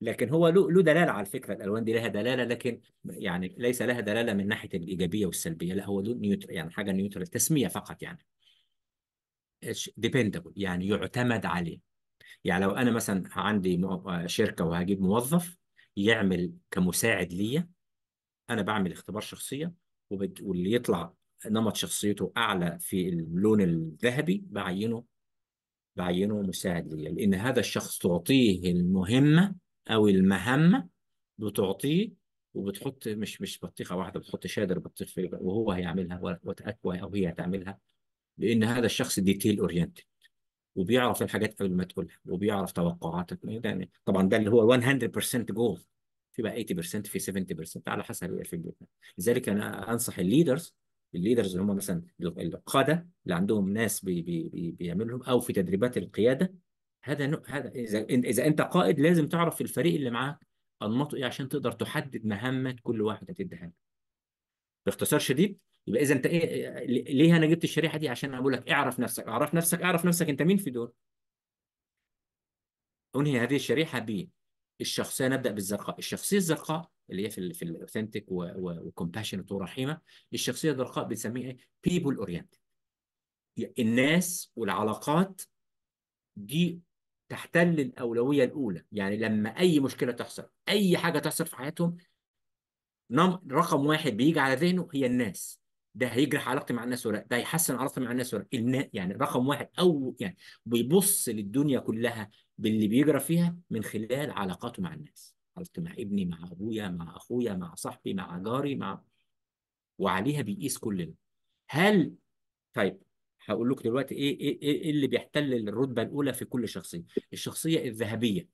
Speaker 2: لكن هو له له دلاله على فكره الالوان دي لها دلاله لكن يعني ليس لها دلاله من ناحيه الايجابيه والسلبيه لا هو لون نيوتر يعني حاجه نيوترال تسميه فقط يعني ديبندبل يعني يعتمد عليه يعني لو انا مثلا عندي شركه وهجيب موظف يعمل كمساعد ليا انا بعمل اختبار شخصيه واللي يطلع نمط شخصيته اعلى في اللون الذهبي بعينه بعينه مساعد ليا لان هذا الشخص تعطيه المهمه او المهمه بتعطيه وبتحط مش مش بطيخه واحده بتحط شادر بطيخ في وهو هيعملها وتاكوى او هي هتعملها لان هذا الشخص ديتيل اورينتد وبيعرف الحاجات قبل ما تقولها وبيعرف توقعاتك يعني طبعا ده اللي هو 100% جول في بقى 80% في 70% على حسب لذلك انا انصح الليدرز الليدرز اللي هم مثلا القاده اللي عندهم ناس بي بي بيعملوا لهم او في تدريبات القياده هذا هذا اذا اذا انت قائد لازم تعرف في الفريق اللي معاك انماطه ايه عشان تقدر تحدد مهمه كل واحد هتديها له. باختصار شديد يبقى اذا انت إيه،, ايه ليه انا جبت الشريحه دي عشان اقول لك اعرف نفسك اعرف نفسك اعرف نفسك انت مين في دول انهي هذه الشريحه ب الشخصيه نبدا بالزرقاء الشخصيه الزرقاء اللي هي في في الاوثنتيك وكومباشنت ورحيمه الشخصيه الزرقاء بنسميها ايه بيبل اورينت الناس والعلاقات دي تحتل الاولويه الاولى يعني لما اي مشكله تحصل اي حاجه تحصل في حياتهم رقم واحد بيجي على ذهنه هي الناس ده هيجرح علاقتي مع الناس ولا ده هيحسن علاقتي مع الناس ولا يعني رقم واحد او يعني بيبص للدنيا كلها باللي بيجرى فيها من خلال علاقاته مع الناس علاقتي مع ابني مع ابويا مع اخويا مع صاحبي مع جاري مع وعليها بيقيس كلنا هل طيب هقول لكم دلوقتي إيه،, ايه ايه ايه اللي بيحتل الرتبه الاولى في كل شخصيه الشخصيه الذهبيه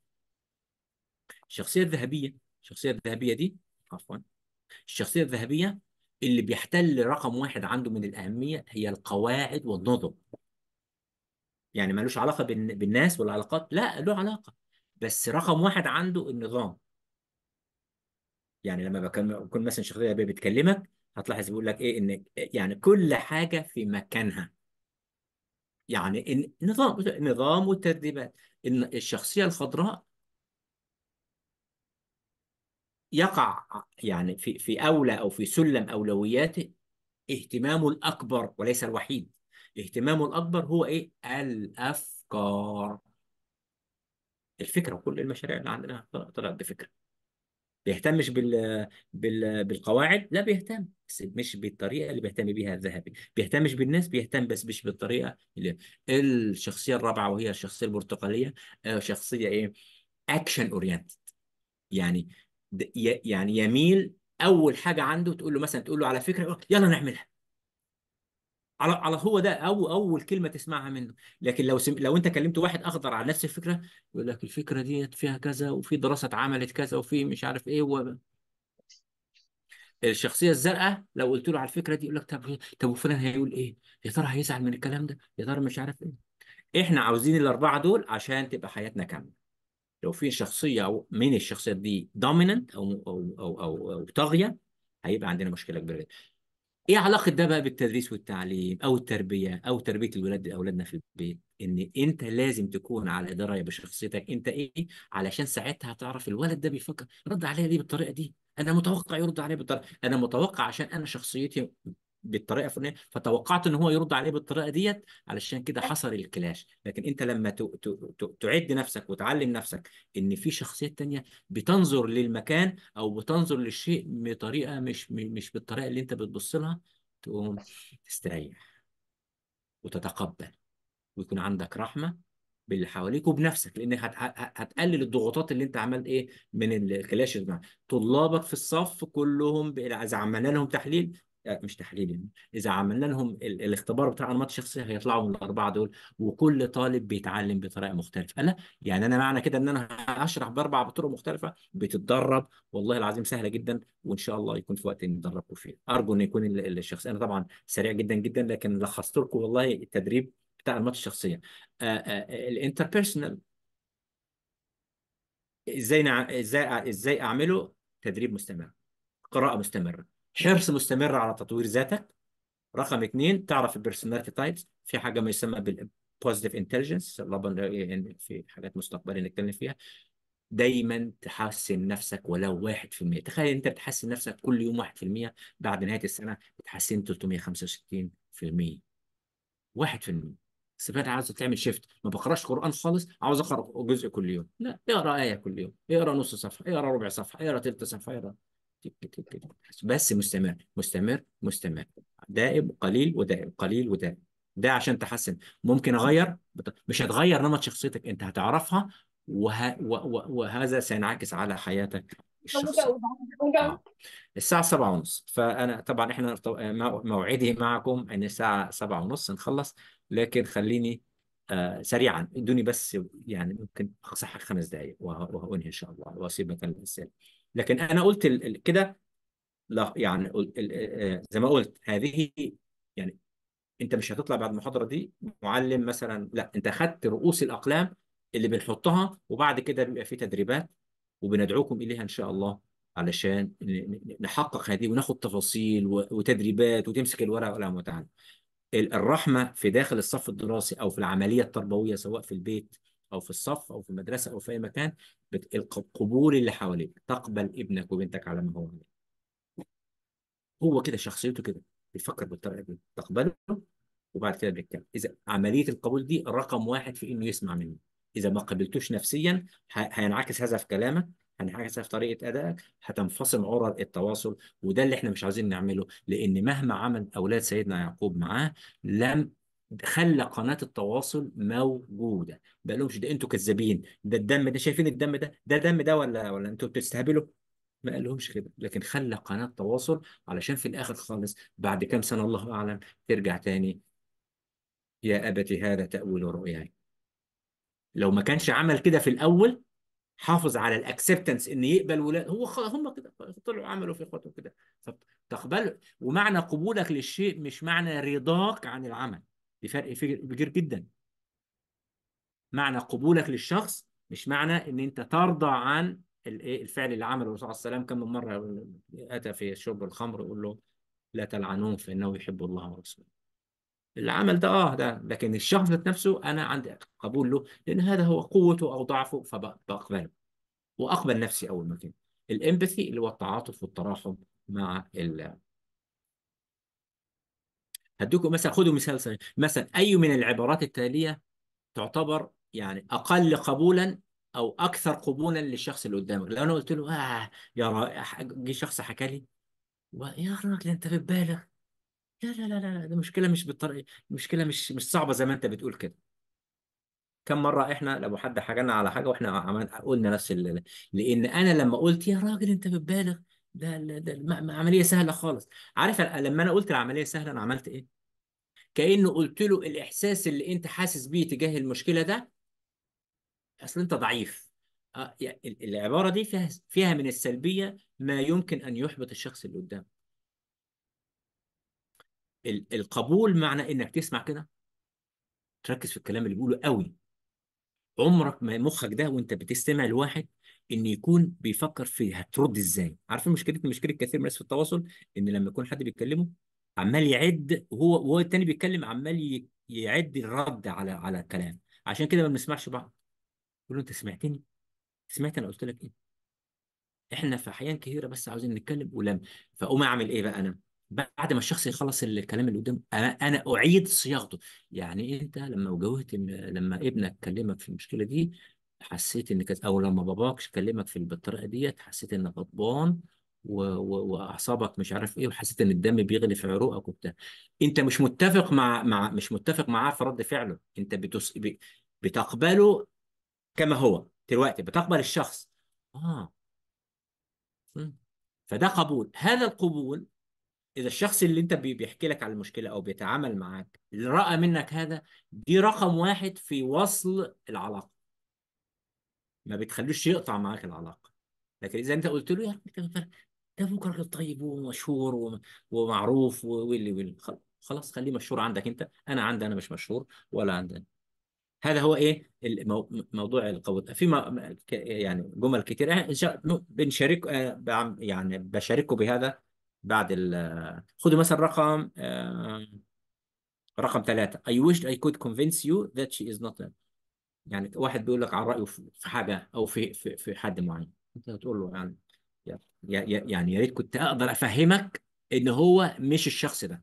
Speaker 2: الشخصيه الذهبيه الشخصيه الذهبيه دي عفوا الشخصيه الذهبيه اللي بيحتل رقم واحد عنده من الاهميه هي القواعد والنظم يعني ملوش علاقه بالناس والعلاقات لا له علاقه بس رقم واحد عنده النظام يعني لما بكون مثلا شخصيه بتكلمك هتلاحظ بيقول لك ايه ان يعني كل حاجه في مكانها يعني النظام نظام وترتيبات الشخصيه الخضراء يقع يعني في في اولى او في سلم اولوياته اهتمامه الاكبر وليس الوحيد اهتمامه الاكبر هو ايه الافكار الفكره وكل المشاريع اللي عندنا طلعت بفكره بيهتمش بال... بال... بالقواعد لا بيهتم بس مش بالطريقه اللي بيهتم بيها الذهبي بيهتمش بالناس بيهتم بس مش بالطريقه اللي الشخصيه الرابعه وهي الشخصيه البرتقاليه آه، شخصيه ايه اكشن اورينتد يعني يعني يميل اول حاجه عنده تقول له مثلا تقول له على فكره يلا نعملها على على هو ده أو أول كلمة تسمعها منه لكن لو سم... لو أنت كلمت واحد أخضر على نفس الفكرة يقول لك الفكرة دي فيها كذا وفي دراسة اتعملت كذا وفي مش عارف إيه و... الشخصيه الزرقاء لو قلت له على الفكره دي يقول لك طب طب وفلان هيقول ايه؟ يا ترى هيزعل من الكلام ده؟ يا ترى مش عارف ايه؟ احنا عاوزين الاربعه دول عشان تبقى حياتنا كامله. لو في شخصيه او من الشخصيات دي دوميننت او او او او, أو طاغيه هيبقى عندنا مشكله كبيره جدا. ايه علاقه ده بقى بالتدريس والتعليم او التربيه او تربيه الولاد اولادنا في البيت ان انت لازم تكون على درايه بشخصيتك انت ايه علشان ساعتها هتعرف الولد ده بيفكر رد عليا ليه بالطريقه دي انا متوقع يرد عليا بالطريقه انا متوقع عشان انا شخصيتي بالطريقه الفلانيه فتوقعت ان هو يرد عليه بالطريقه ديت علشان كده حصل الكلاش لكن انت لما ت... ت... ت... تعد نفسك وتعلم نفسك ان في شخصيات تانية بتنظر للمكان او بتنظر للشيء بطريقه مش مش بالطريقه اللي انت بتبص لها تقوم تستريح وتتقبل ويكون عندك رحمه باللي حواليك وبنفسك لان هتقلل الضغوطات اللي انت عملت ايه من الكلاش طلابك في الصف كلهم اذا عملنا لهم تحليل يعني مش تحليل يعني اذا عملنا لهم الاختبار بتاع انماط الشخصيه هيطلعوا من الاربعه دول وكل طالب بيتعلم بطريقه مختلفه انا يعني انا معنى كده ان انا هشرح باربع بطرق مختلفه بتتدرب والله العظيم سهله جدا وان شاء الله يكون في وقت ندربكم فيه ارجو ان يكون الشخص انا طبعا سريع جدا جدا لكن لخصت لكم والله التدريب بتاع انماط الشخصيه آه، آه، آه، الانتربيرسونال ازاي ازاي ازاي اعمله تدريب مستمر قراءه مستمره حرص مستمر على تطوير ذاتك رقم اثنين تعرف البيرسوناليتي تايبس في حاجه ما يسمى بالبوزيتيف يعني انتليجنس في حاجات مستقبليه نتكلم فيها دايما تحسن نفسك ولو 1% تخيل انت بتحسن نفسك كل يوم 1% بعد نهايه السنه بتحسن 365% 1% سمعت عايز تعمل شيفت ما بقراش قران خالص عاوز اقرا جزء كل يوم لا اقرا ايه كل يوم اقرا نص صفحه اقرا ربع صفحه اقرا ثلث صفحه اقرا بس مستمر مستمر مستمر دائم قليل ودائم قليل ودائم ده عشان تحسن ممكن اغير مش هتغير نمط شخصيتك انت هتعرفها وه... و... و... وهذا سينعكس على حياتك
Speaker 1: الشخصية آه.
Speaker 2: الساعة سبعة ونص فأنا طبعا إحنا موعدي معكم أن الساعة سبعة ونص نخلص لكن خليني آه سريعا ادوني بس يعني ممكن أقصى خمس دقائق وأنهي إن شاء الله وأسيب مكان للأسئلة لكن انا قلت كده لا يعني آه، زي ما قلت هذه يعني انت مش هتطلع بعد المحاضره دي معلم مثلا لا انت خدت رؤوس الاقلام اللي بنحطها وبعد كده بيبقى في تدريبات وبندعوكم اليها ان شاء الله علشان نحقق هذه وناخد تفاصيل وتدريبات وتمسك الورقه والقلم وتعالى الرحمه في داخل الصف الدراسي او في العمليه التربويه سواء في البيت او في الصف او في المدرسه او في اي مكان القبول اللي حواليك تقبل ابنك وبنتك على ما هو عليه هو كده شخصيته كده بيفكر بالطريقه دي تقبله وبعد كده بيتكلم اذا عمليه القبول دي رقم واحد في انه يسمع مني اذا ما قبلتوش نفسيا هينعكس هذا في كلامك هنعكسها في طريقه ادائك هتنفصم عرر التواصل وده اللي احنا مش عايزين نعمله لان مهما عمل اولاد سيدنا يعقوب معاه لم خلى قناه التواصل موجوده ما قالهمش ده انتوا كذابين ده الدم ده شايفين الدم ده ده دم ده ولا ولا انتوا بتستهبلوا ما قالهمش كده لكن خلى قناه تواصل علشان في الاخر خالص بعد كام سنه الله اعلم ترجع تاني يا ابتي هذا تاويل رؤياي لو ما كانش عمل كده في الاول حافظ على الاكسبتنس ان يقبل ولاد هو هم كده طلعوا عملوا في خطوه كده تقبل ومعنى قبولك للشيء مش معنى رضاك عن العمل بفرق كبير جدا معنى قبولك للشخص مش معنى ان انت ترضى عن إيه، الفعل اللي عمله الرسول عليه السلام كم من مره اتى في شرب الخمر يقول له لا تلعنوه فانه يحب الله ورسوله العمل ده اه ده لكن الشخص نفسه انا عندي قبول له لان هذا هو قوته او ضعفه فبقبله واقبل نفسي اول ما كان الامباثي اللي هو التعاطف والتراحم مع هدوكم مثلا خذوا مثال صحيح. مثلا أي من العبارات التالية تعتبر يعني أقل قبولا أو أكثر قبولا للشخص اللي قدامك لو أنا قلت له آه يا رائع جه شخص حكى لي يا راجل أنت في بالك لا لا لا لا ده مشكلة مش بالطريقة المشكله مش مش صعبة زي ما أنت بتقول كده كم مرة احنا لو حد حكى لنا على حاجة واحنا قلنا نفس لأن أنا لما قلت يا راجل أنت بتبالغ ده, ده, ده عمليه سهله خالص عارف لما انا قلت العمليه سهله انا عملت ايه كانه قلت له الاحساس اللي انت حاسس بيه تجاه المشكله ده اصل انت ضعيف آه، العباره دي فيها فيها من السلبيه ما يمكن ان يحبط الشخص اللي قدامك القبول معنى انك تسمع كده تركز في الكلام اللي بيقوله قوي عمرك ما مخك ده وانت بتستمع لواحد ان يكون بيفكر في هترد ازاي عارف مشكله مشكله كثير من الناس في التواصل ان لما يكون حد بيتكلمه عمال يعد هو وهو الثاني بيتكلم عمال يعد الرد على على الكلام عشان كده ما بنسمعش بعض يقول له انت سمعتني سمعت انا قلت لك ايه احنا في احيان كثيره بس عاوزين نتكلم ولم فاقوم اعمل ايه بقى انا بعد ما الشخص يخلص الكلام اللي قدامه انا اعيد صياغته يعني انت لما واجهت لما ابنك كلمك في المشكله دي حسيت ان كانت او لما باباك كلمك في بالطريقه ديت حسيت انك غضبان و... و... واعصابك مش عارف ايه وحسيت ان الدم بيغلي في عروقك وبتاع انت مش متفق مع مع مش متفق معاه في رد فعله انت بتس... ب... بتقبله كما هو دلوقتي بتقبل الشخص اه فده قبول هذا القبول اذا الشخص اللي انت بيحكي لك على المشكله او بيتعامل معاك اللي راى منك هذا دي رقم واحد في وصل العلاقه ما بتخلوش يقطع معاك العلاقه لكن اذا انت قلت له يا راجل ده ابوك راجل طيب ومشهور ومعروف واللي واللي خلاص خليه مشهور عندك انت انا عندي انا مش مشهور ولا عندي هذا هو ايه موضوع القوه في يعني جمل كتير بنشارك آه، يعني بشاركه بهذا بعد ال خدوا مثلا رقم آه، رقم ثلاثة I wish I could convince you that she is not يعني واحد بيقول لك عن رأيه في حاجة أو في في في حد معين أنت هتقول له يعني يعني يا ريت كنت أقدر أفهمك إن هو مش الشخص ده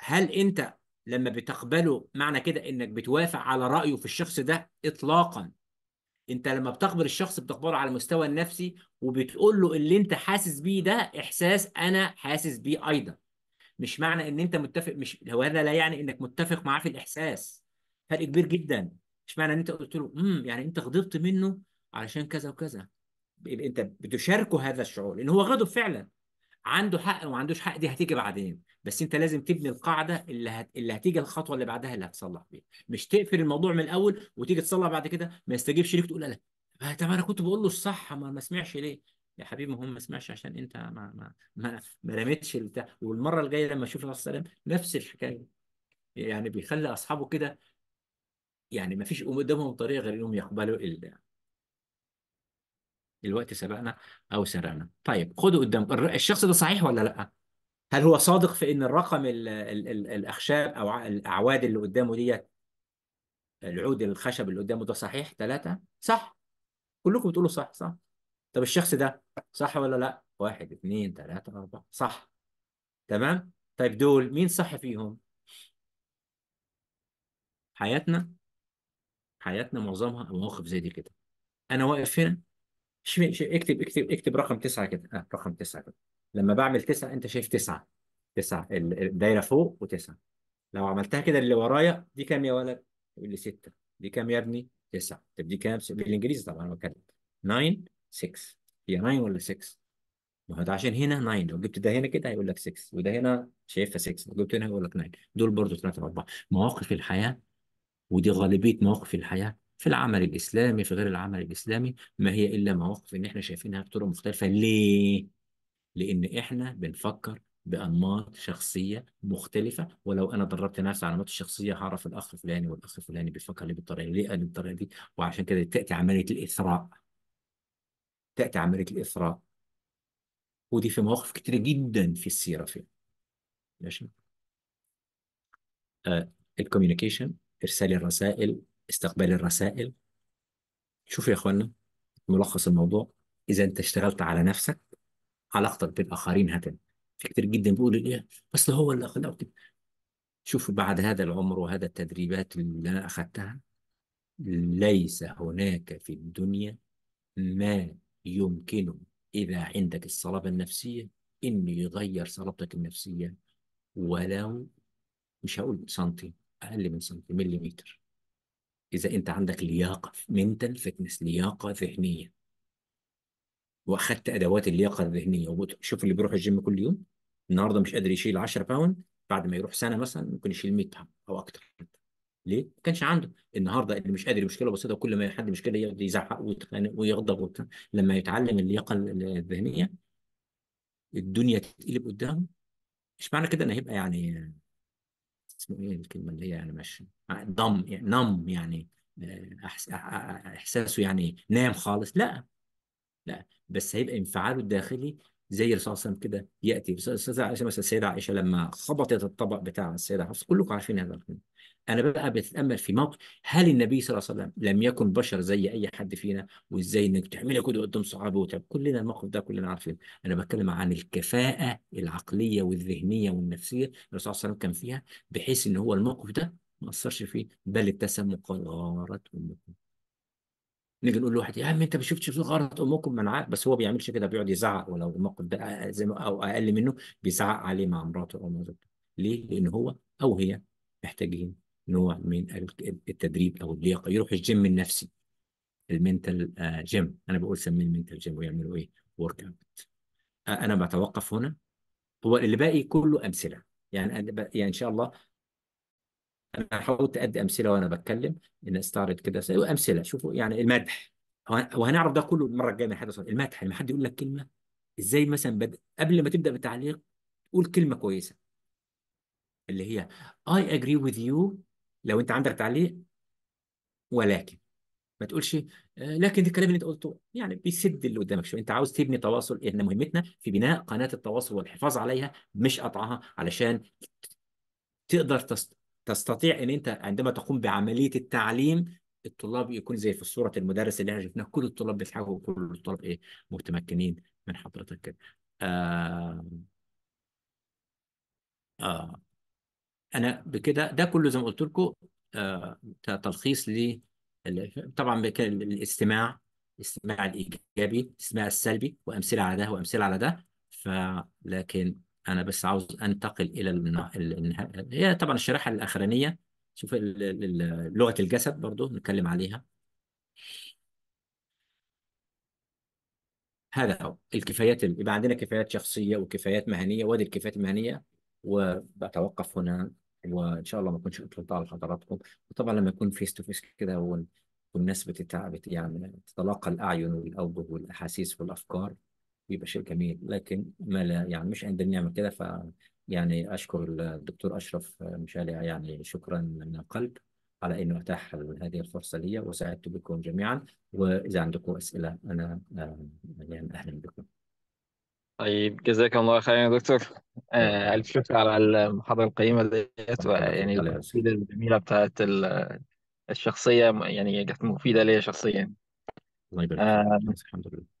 Speaker 2: هل أنت لما بتقبله معنى كده إنك بتوافق على رأيه في الشخص ده إطلاقا انت لما بتقبل الشخص بتقبله على المستوى النفسي وبتقول له اللي انت حاسس بيه ده احساس انا حاسس بيه ايضا مش معنى ان انت متفق مش هو هذا لا يعني انك متفق معاه في الاحساس فرق كبير جدا اشمعنى ان انت قلت له امم يعني انت غضبت منه علشان كذا وكذا يبقى انت بتشاركه هذا الشعور لان هو غضب فعلا عنده حق وما عندوش حق دي هتيجي بعدين بس انت لازم تبني القاعده اللي هت... اللي هتيجي الخطوه اللي بعدها اللي هتصلح بيها مش تقفل الموضوع من الاول وتيجي تصلح بعد كده ما يستجيبش ليك تقول لا آه، طب انا كنت بقول له الصح ما ما سمعش ليه يا حبيبي هم هو ما سمعش عشان انت ما ما ما, ما رميتش البتاع والمره الجايه لما اشوف الرسول نفس الحكايه يعني بيخلي اصحابه كده يعني ما فيش قدامهم طريقة غير انهم يقبلوا ال... الوقت سبقنا او سرقنا طيب خدوا قدام الشخص ده صحيح ولا لا هل هو صادق في ان الرقم الـ الـ الـ الاخشاب او الاعواد اللي قدامه ديت العود الخشب اللي قدامه ده صحيح ثلاثة صح كلكم بتقولوا صح صح طب الشخص ده صح ولا لا واحد اثنين ثلاثة أربعة صح تمام طيب دول مين صح فيهم حياتنا حياتنا معظمها مواقف زي دي كده انا واقف هنا شمي شمي اكتب اكتب اكتب رقم تسعه كده اه رقم تسعه كده لما بعمل تسعه انت شايف تسعه تسعه الدايره فوق وتسعه لو عملتها كده اللي ورايا دي كام يا ولد؟ يقول لي سته دي كام يا ابني؟ تسعه طب دي كام؟ بالانجليزي طبعا انا بتكلم 9 6 هي 9 ولا 6 ما هو ده عشان هنا 9 لو جبت ده هنا كده هيقول لك 6 وده هنا شايفها 6 لو جبت هنا هيقول لك 9 دول برضه 3 4 مواقف الحياه ودي غالبية مواقف الحياة في العمل الإسلامي في غير العمل الإسلامي ما هي إلا مواقف إن إحنا شايفينها بطرق مختلفة ليه؟ لأن إحنا بنفكر بأنماط شخصية مختلفة ولو أنا دربت نفسي على أنماط الشخصية هعرف الأخ الفلاني والأخ الفلاني بيفكر ليه بالطريقة ليه قال بالطريقة دي وعشان كده تأتي عملية الإثراء تأتي عملية الإثراء ودي في مواقف كتير جدا في السيرة فيها ماشي آه الكوميونيكيشن إرسال الرسائل استقبال الرسائل شوفوا يا إخوانا ملخص الموضوع إذا أنت اشتغلت على نفسك علاقتك بالآخرين هتن في كتير جدا بيقول إيه أصل هو اللي خلاه شوف شوفوا بعد هذا العمر وهذا التدريبات اللي أنا أخذتها ليس هناك في الدنيا ما يمكنه إذا عندك الصلابة النفسية إنه يغير صلابتك النفسية ولو مش هقول سنتي اقل من سنتيمتر مليمتر اذا انت عندك لياقه منتال فتنس لياقه ذهنيه واخدت ادوات اللياقه الذهنيه وشوف اللي بيروح الجيم كل يوم النهارده مش قادر يشيل 10 باوند بعد ما يروح سنه مثلا ممكن يشيل 100 باوند او اكتر ليه؟ ما كانش عنده النهارده اللي مش قادر مشكله بسيطه كل ما حد مشكله يقعد يزعق ويتخانق ويغضب لما يتعلم اللياقه الذهنيه الدنيا تتقلب قدامه مش معنى كده انه هيبقى يعني اسمه ايه الكلمه اللي هي يعني مش آه، ضم يعني نم يعني آه، آه، احساسه يعني نام خالص لا لا بس هيبقى انفعاله الداخلي زي الرسول صلى الله عليه وسلم كده ياتي الرسول عائشه مثلا السيده عائشه لما خبطت الطبق بتاع السيده حفصه كلكم عارفين هذا الكلام انا بقى بتامل في موقف هل النبي صلى الله عليه وسلم لم يكن بشر زي اي حد فينا وازاي انك تعملي كده قدام صحابه وتعب كلنا الموقف ده كلنا عارفين انا بتكلم عن الكفاءه العقليه والذهنيه والنفسيه الرسول صلى الله عليه وسلم كان فيها بحيث ان هو الموقف ده ما اثرش فيه بل ابتسم وقال غارت امكم نيجي نقول لواحد يا عم انت ما شفتش في غلط امكم منعاه بس هو ما بيعملش كده بيقعد يزعق ولو الموقف ده زي او اقل منه بيزعق عليه مع مراته او مراته ليه؟ لان هو او هي محتاجين نوع من التدريب او اللياقه يروح الجيم النفسي المنتال جيم آه، انا بقول سميه المنتال جيم ويعملوا ايه؟ ورك اوت انا بتوقف هنا هو اللي باقي كله امثله يعني يعني ان شاء الله انا حاولت ادي امثله وانا بتكلم ان استعرض كده امثله شوفوا يعني المدح وهنعرف ده كله المره الجايه من حدث المدح لما حد يقول لك كلمه ازاي مثلا بد... قبل ما تبدا بتعليق قول كلمه كويسه اللي هي اي اجري وذ يو لو انت عندك تعليق ولكن ما تقولش آه، لكن الكلام اللي انت قلته يعني بيسد اللي قدامك شويه انت عاوز تبني تواصل احنا مهمتنا في بناء قناه التواصل والحفاظ عليها مش قطعها علشان تقدر تست... تستطيع ان انت عندما تقوم بعمليه التعليم الطلاب يكون زي في صوره المدرس اللي احنا شفناها كل الطلاب بيضحكوا وكل الطلاب ايه متمكنين من حضرتك كده آه آه انا بكده ده كله زي ما قلت لكم آه تلخيص ل طبعا الاستماع الاستماع الايجابي الاستماع السلبي وامثله على ده وامثله على ده فلكن انا بس عاوز انتقل الى النهايه هي طبعا الشريحه الاخرانيه شوف لغه الجسد برضو نتكلم عليها هذا هو الكفايات يبقى عندنا كفايات شخصيه وكفايات مهنيه وادي الكفايات المهنيه وبتوقف هنا وان شاء الله ما اكونش اطلت على حضراتكم وطبعا لما يكون فيس تو فيس كده والناس بتتعب يعني تتلاقى الاعين والاوجه والاحاسيس والافكار بيبقى شيء جميل لكن ما لا يعني مش عندنا نعمل كده ف يعني اشكر الدكتور اشرف مشالع يعني شكرا من القلب على انه اتاح هذه الفرصه لي وسعدت بكم جميعا واذا عندكم اسئله انا آه، يعني اهلا بكم. طيب جزاك الله خيرا يا دكتور آه، نعم. الف شكر على المحاضره القيمه ديت ويعني المفيده الجميله بتاعت الشخصيه يعني كانت مفيده لي شخصيا. الله يبارك فيك آه، الحمد لله.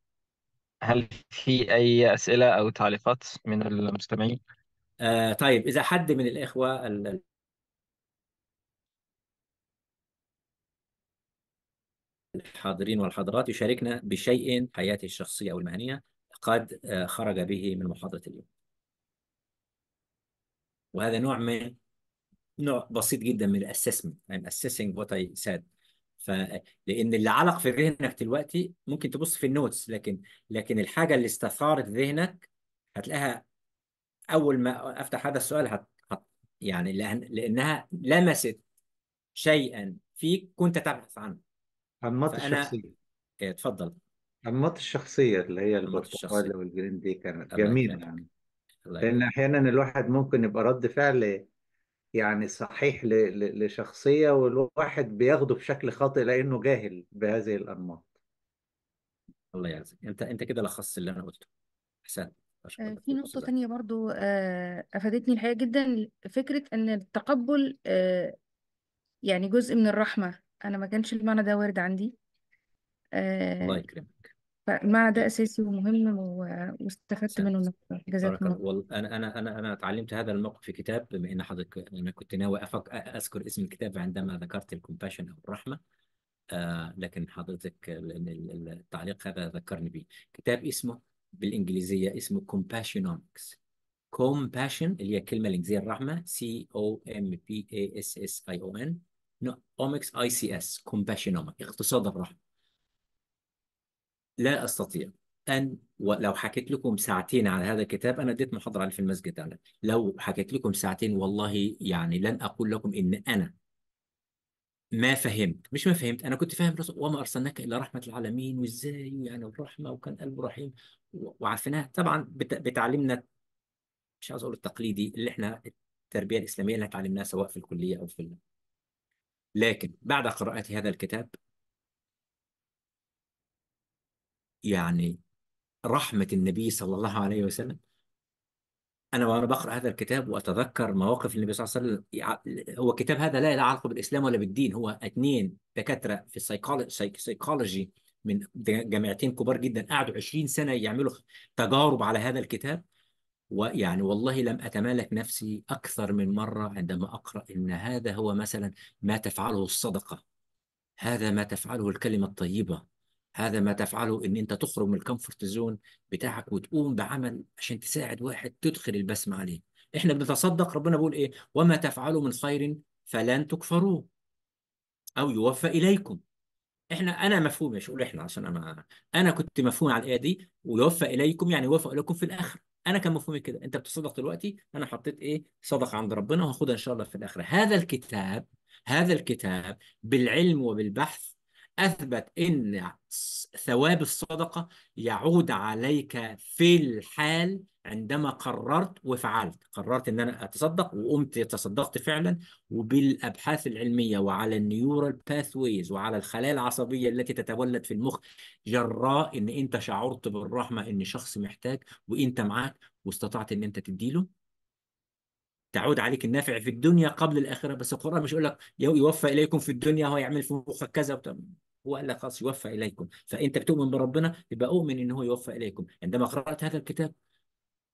Speaker 2: هل في أي أسئلة أو تعليقات من المستمعين؟ آه طيب إذا حد من الإخوة ال... الحاضرين والحاضرات يشاركنا بشيء حياته الشخصية أو المهنية قد آه، خرج به من محاضرة اليوم وهذا نوع من نوع بسيط جدا من الاسسمنت I'm assessing what I said ف لان اللي علق في ذهنك دلوقتي ممكن تبص في النوتس لكن لكن الحاجه اللي استثارت ذهنك هتلاقيها اول ما افتح هذا السؤال هت... هت... يعني لأن... لانها لمست شيئا فيك كنت تبحث عنه انماط فأنا... الشخصيه اتفضل انماط الشخصيه اللي هي البرتقال والجرين دي كانت جميله
Speaker 1: يعني لأن
Speaker 2: أحيانا الواحد ممكن يبقى رد فعل يعني صحيح لشخصية والواحد بياخده بشكل خاطئ لأنه جاهل بهذه الأنماط الله يعزك انت انت كده لخصت اللي انا قلته احسنت
Speaker 1: آه، في نقطة تانية برضو آه، أفادتني الحقيقة جدا فكرة أن التقبل آه، يعني جزء من الرحمة أنا ما كانش المعنى ده وارد عندي الله يكرمك فالمعنى ده أساسي ومهم واستفدت منه جزاك بارك الله الله
Speaker 2: والله انا انا انا انا اتعلمت هذا الموقف في كتاب بما ان حضرتك انا كنت ناوي أفك... اذكر اسم الكتاب عندما ذكرت الكومباشن او الرحمه آه لكن حضرتك التعليق هذا ذكرني به كتاب اسمه بالانجليزيه اسمه كومباشنومكس كومباشن اللي هي كلمه الانجليزيه الرحمه سي او ام بي اي اس اس اي او ان no, اي سي اس كومباشنومكس اقتصاد الرحمه لا استطيع ان ولو حكيت لكم ساعتين على هذا الكتاب انا اديت محاضره عليه في المسجد انا لو حكيت لكم ساعتين والله يعني لن اقول لكم ان انا ما فهمت مش ما فهمت انا كنت فاهم وما ارسلناك الا رحمه العالمين وازاي يعني الرحمه وكان قلبه رحيم وعرفناها طبعا بتعليمنا مش عاوز اقول التقليدي اللي احنا التربيه الاسلاميه اللي اتعلمناها سواء في الكليه او في لكن بعد قراءة هذا الكتاب يعني رحمة النبي صلى الله عليه وسلم أنا وأنا بقرأ هذا الكتاب وأتذكر مواقف النبي صلى الله عليه وسلم هو كتاب هذا لا له علاقة بالإسلام ولا بالدين هو اثنين دكاترة في السيكولوجي من جامعتين كبار جدا قعدوا 20 سنة يعملوا تجارب على هذا الكتاب ويعني والله لم أتمالك نفسي أكثر من مرة عندما أقرأ إن هذا هو مثلا ما تفعله الصدقة هذا ما تفعله الكلمة الطيبة هذا ما تفعله ان انت تخرج من الكومفورت زون بتاعك وتقوم بعمل عشان تساعد واحد تدخل البسمه عليه احنا بنتصدق ربنا بيقول ايه وما تفعلوا من خير فلن تكفروه او يوفى اليكم احنا انا مفهوم مش اقول احنا عشان انا انا كنت مفهوم على الايه دي ويوفى اليكم يعني يوفى اليكم في الاخره انا كان مفهومي كده انت بتصدق دلوقتي انا حطيت ايه صدقه عند ربنا وهاخدها ان شاء الله في الاخره هذا الكتاب هذا الكتاب بالعلم وبالبحث أثبت إن ثواب الصدقة يعود عليك في الحال عندما قررت وفعلت قررت ان انا اتصدق وقمت تصدقت فعلا وبالابحاث العلميه وعلى النيورال باثويز وعلى الخلايا العصبيه التي تتولد في المخ جراء ان انت شعرت بالرحمه ان شخص محتاج وانت معاك واستطعت ان انت تديله تعود عليك النافع في الدنيا قبل الاخره بس القران مش يقول لك يوفى اليكم في الدنيا هو يعمل في مخك كذا هو قال لك خلاص يوفى اليكم فانت بتؤمن بربنا يبقى اؤمن ان هو يوفى اليكم عندما قرات هذا الكتاب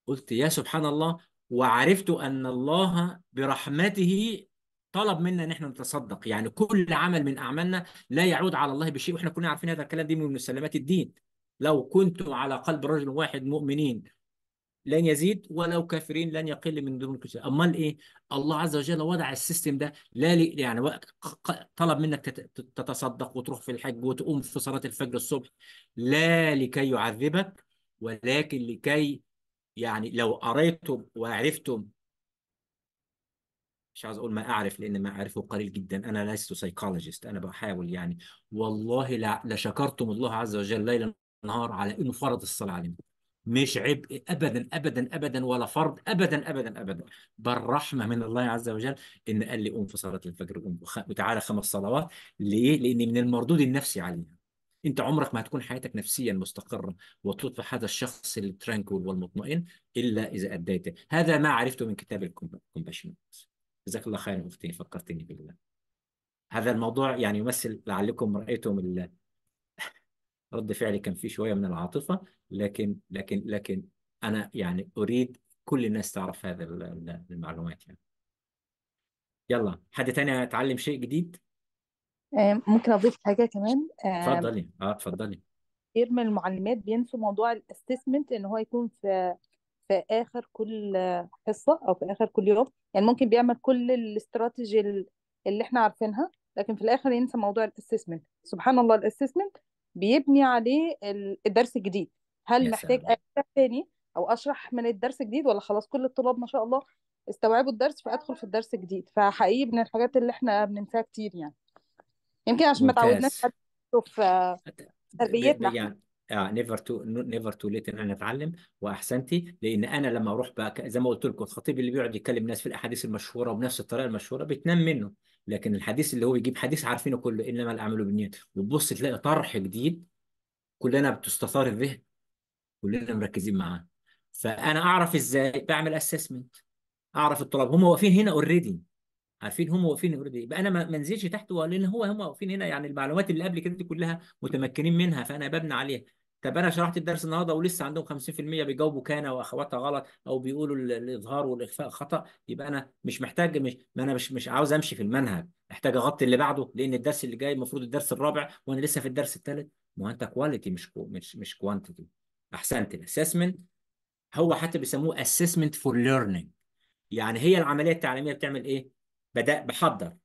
Speaker 2: قلت يا سبحان الله وعرفت ان الله برحمته طلب منا ان احنا نتصدق يعني كل عمل من اعمالنا لا يعود على الله بشيء واحنا كنا عارفين هذا الكلام دي من مسلمات الدين لو كنت على قلب رجل واحد مؤمنين لن يزيد ولو كافرين لن يقل من دون الكتاب امال ايه الله عز وجل وضع السيستم ده لا لي يعني طلب منك تتصدق وتروح في الحج وتقوم في صلاه الفجر الصبح لا لكي يعذبك ولكن لكي يعني لو قريتم وعرفتم مش عايز اقول ما اعرف لان ما اعرفه قليل جدا انا لست سايكولوجيست انا بحاول يعني والله لشكرتم الله عز وجل ليلا نهار على انه فرض الصلاه علينا مش عبء ابدا ابدا ابدا ولا فرض ابدا ابدا ابدا بل رحمه من الله عز وجل ان قال لي قوم في صلاه الفجر قوم وتعالى خمس صلوات ليه؟ لان من المردود النفسي عليها انت عمرك ما هتكون حياتك نفسيا مستقره وتطلب هذا الشخص الترانكول والمطمئن الا اذا اديته هذا ما عرفته من كتاب الكومباشن جزاك الله خير اختي فكرتني بالله هذا الموضوع يعني يمثل لعلكم رايتم رد فعلي كان فيه شويه من العاطفه لكن لكن لكن انا يعني اريد كل الناس تعرف هذا المعلومات يعني يلا حد تاني اتعلم شيء جديد
Speaker 1: آه، ممكن اضيف حاجه كمان آه، اتفضلي اه اتفضلي كتير من المعلمات بينسوا موضوع الاسسمنت ان هو يكون في في اخر كل حصه او في اخر كل يوم يعني ممكن بيعمل كل الاستراتيجي اللي احنا عارفينها لكن في الاخر ينسى موضوع الاسسمنت سبحان الله الاسسمنت بيبني عليه الدرس الجديد هل محتاج اكتب تاني او اشرح من الدرس جديد ولا خلاص كل الطلاب ما شاء الله استوعبوا الدرس فادخل في الدرس الجديد فحقيقي من الحاجات اللي احنا بننساها كتير يعني يمكن عشان ما تعودناش نشوف تربيتنا
Speaker 2: يعني اه نيفر تو نيفر تو ليت ان انا اتعلم واحسنتي لان انا لما اروح بقى زي ما قلت لكم الخطيب اللي بيقعد يكلم الناس في الاحاديث المشهوره وبنفس الطريقه المشهوره بتنام منه لكن الحديث اللي هو يجيب حديث عارفينه كله انما الاعمال بالنيات وتبص تلاقي طرح جديد كلنا بتستثار الذهن كلنا مركزين معاه فانا اعرف ازاي بعمل اسسمنت اعرف الطلاب هم واقفين هنا اوريدي عارفين هم واقفين اوريدي يبقى انا ما انزلش تحت لان هو هم واقفين هنا يعني المعلومات اللي قبل كده دي كلها متمكنين منها فانا ببني عليها طب انا شرحت الدرس النهارده ولسه عندهم 50% بيجاوبوا كان واخواتها غلط او بيقولوا الاظهار والاخفاء خطا يبقى انا مش محتاج مش ما انا مش مش عاوز امشي في المنهج محتاج اغطي اللي بعده لان الدرس اللي جاي المفروض الدرس الرابع وانا لسه في الدرس الثالث ما هو انت كواليتي مش كو مش مش كوانتيتي احسنت الاسسمنت هو حتى بيسموه اسسمنت فور ليرنينج يعني هي العمليه التعليميه بتعمل ايه؟ بدا بحضر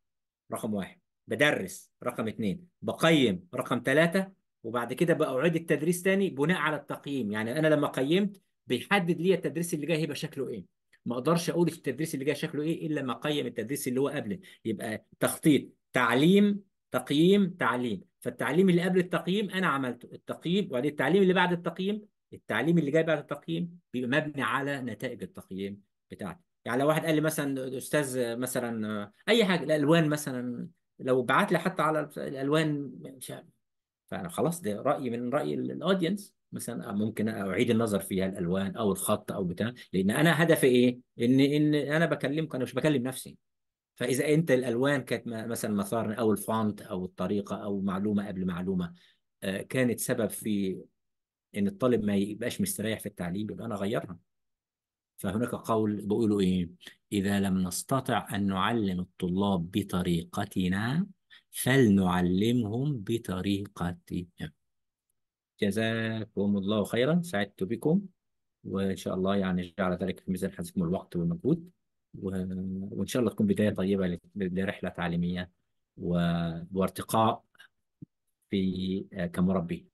Speaker 2: رقم واحد بدرس رقم اثنين بقيم رقم ثلاثه وبعد كده بقى اعيد التدريس تاني بناء على التقييم يعني انا لما قيمت بيحدد لي التدريس اللي جاي هيبقى شكله ايه ما اقدرش اقول التدريس اللي جاي شكله ايه الا لما اقيم التدريس اللي هو قبله يبقى تخطيط تعليم تقييم تعليم فالتعليم اللي قبل التقييم انا عملته التقييم وبعدين التعليم اللي بعد التقييم التعليم اللي جاي بعد التقييم بيبقى مبني على نتائج التقييم بتاعتي يعني لو واحد قال لي مثلا استاذ مثلا اي حاجه الالوان مثلا لو بعت لي حتى على الالوان مش عارف فانا خلاص ده راي من راي الاودينس مثلا ممكن اعيد النظر فيها الالوان او الخط او بتاع لان انا هدفي ايه؟ ان ان انا بكلمك انا مش بكلم نفسي فاذا انت الالوان كانت مثلا مثارنا او الفونت او الطريقه او معلومه قبل معلومه آه، كانت سبب في ان الطالب ما يبقاش مستريح في التعليم يبقى انا اغيرها فهناك قول بيقولوا ايه اذا لم نستطع ان نعلم الطلاب بطريقتنا فلنعلمهم بطريقتهم جزاكم الله خيرا سعدت بكم وإن شاء الله يعني جعل ذلك في ميزان حسنكم الوقت والمجهود و... وإن شاء الله تكون بداية طيبة لرحلة تعليمية و... وارتقاء في آه، كمربي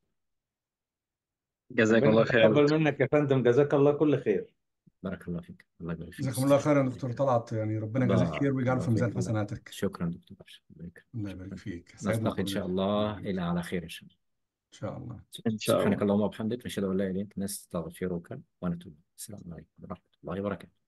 Speaker 2: جزاك الله خير تقبل منك يا فندم جزاك الله كل خير بارك الله فيك الله يبارك فيك جزاكم الله خيرا دكتور طلعت يعني ربنا يجازيك آه، خير ويجعله في ميزان حسناتك شكرا دكتور الله يبارك فيك نلتقي ان شاء الله الى على خير ان شاء الله ان شاء الله ان شاء الله سبحانك اللهم وبحمدك نشهد ان لا اله الا انت نستغفرك ونتوب السلام عليكم ورحمه الله وبركاته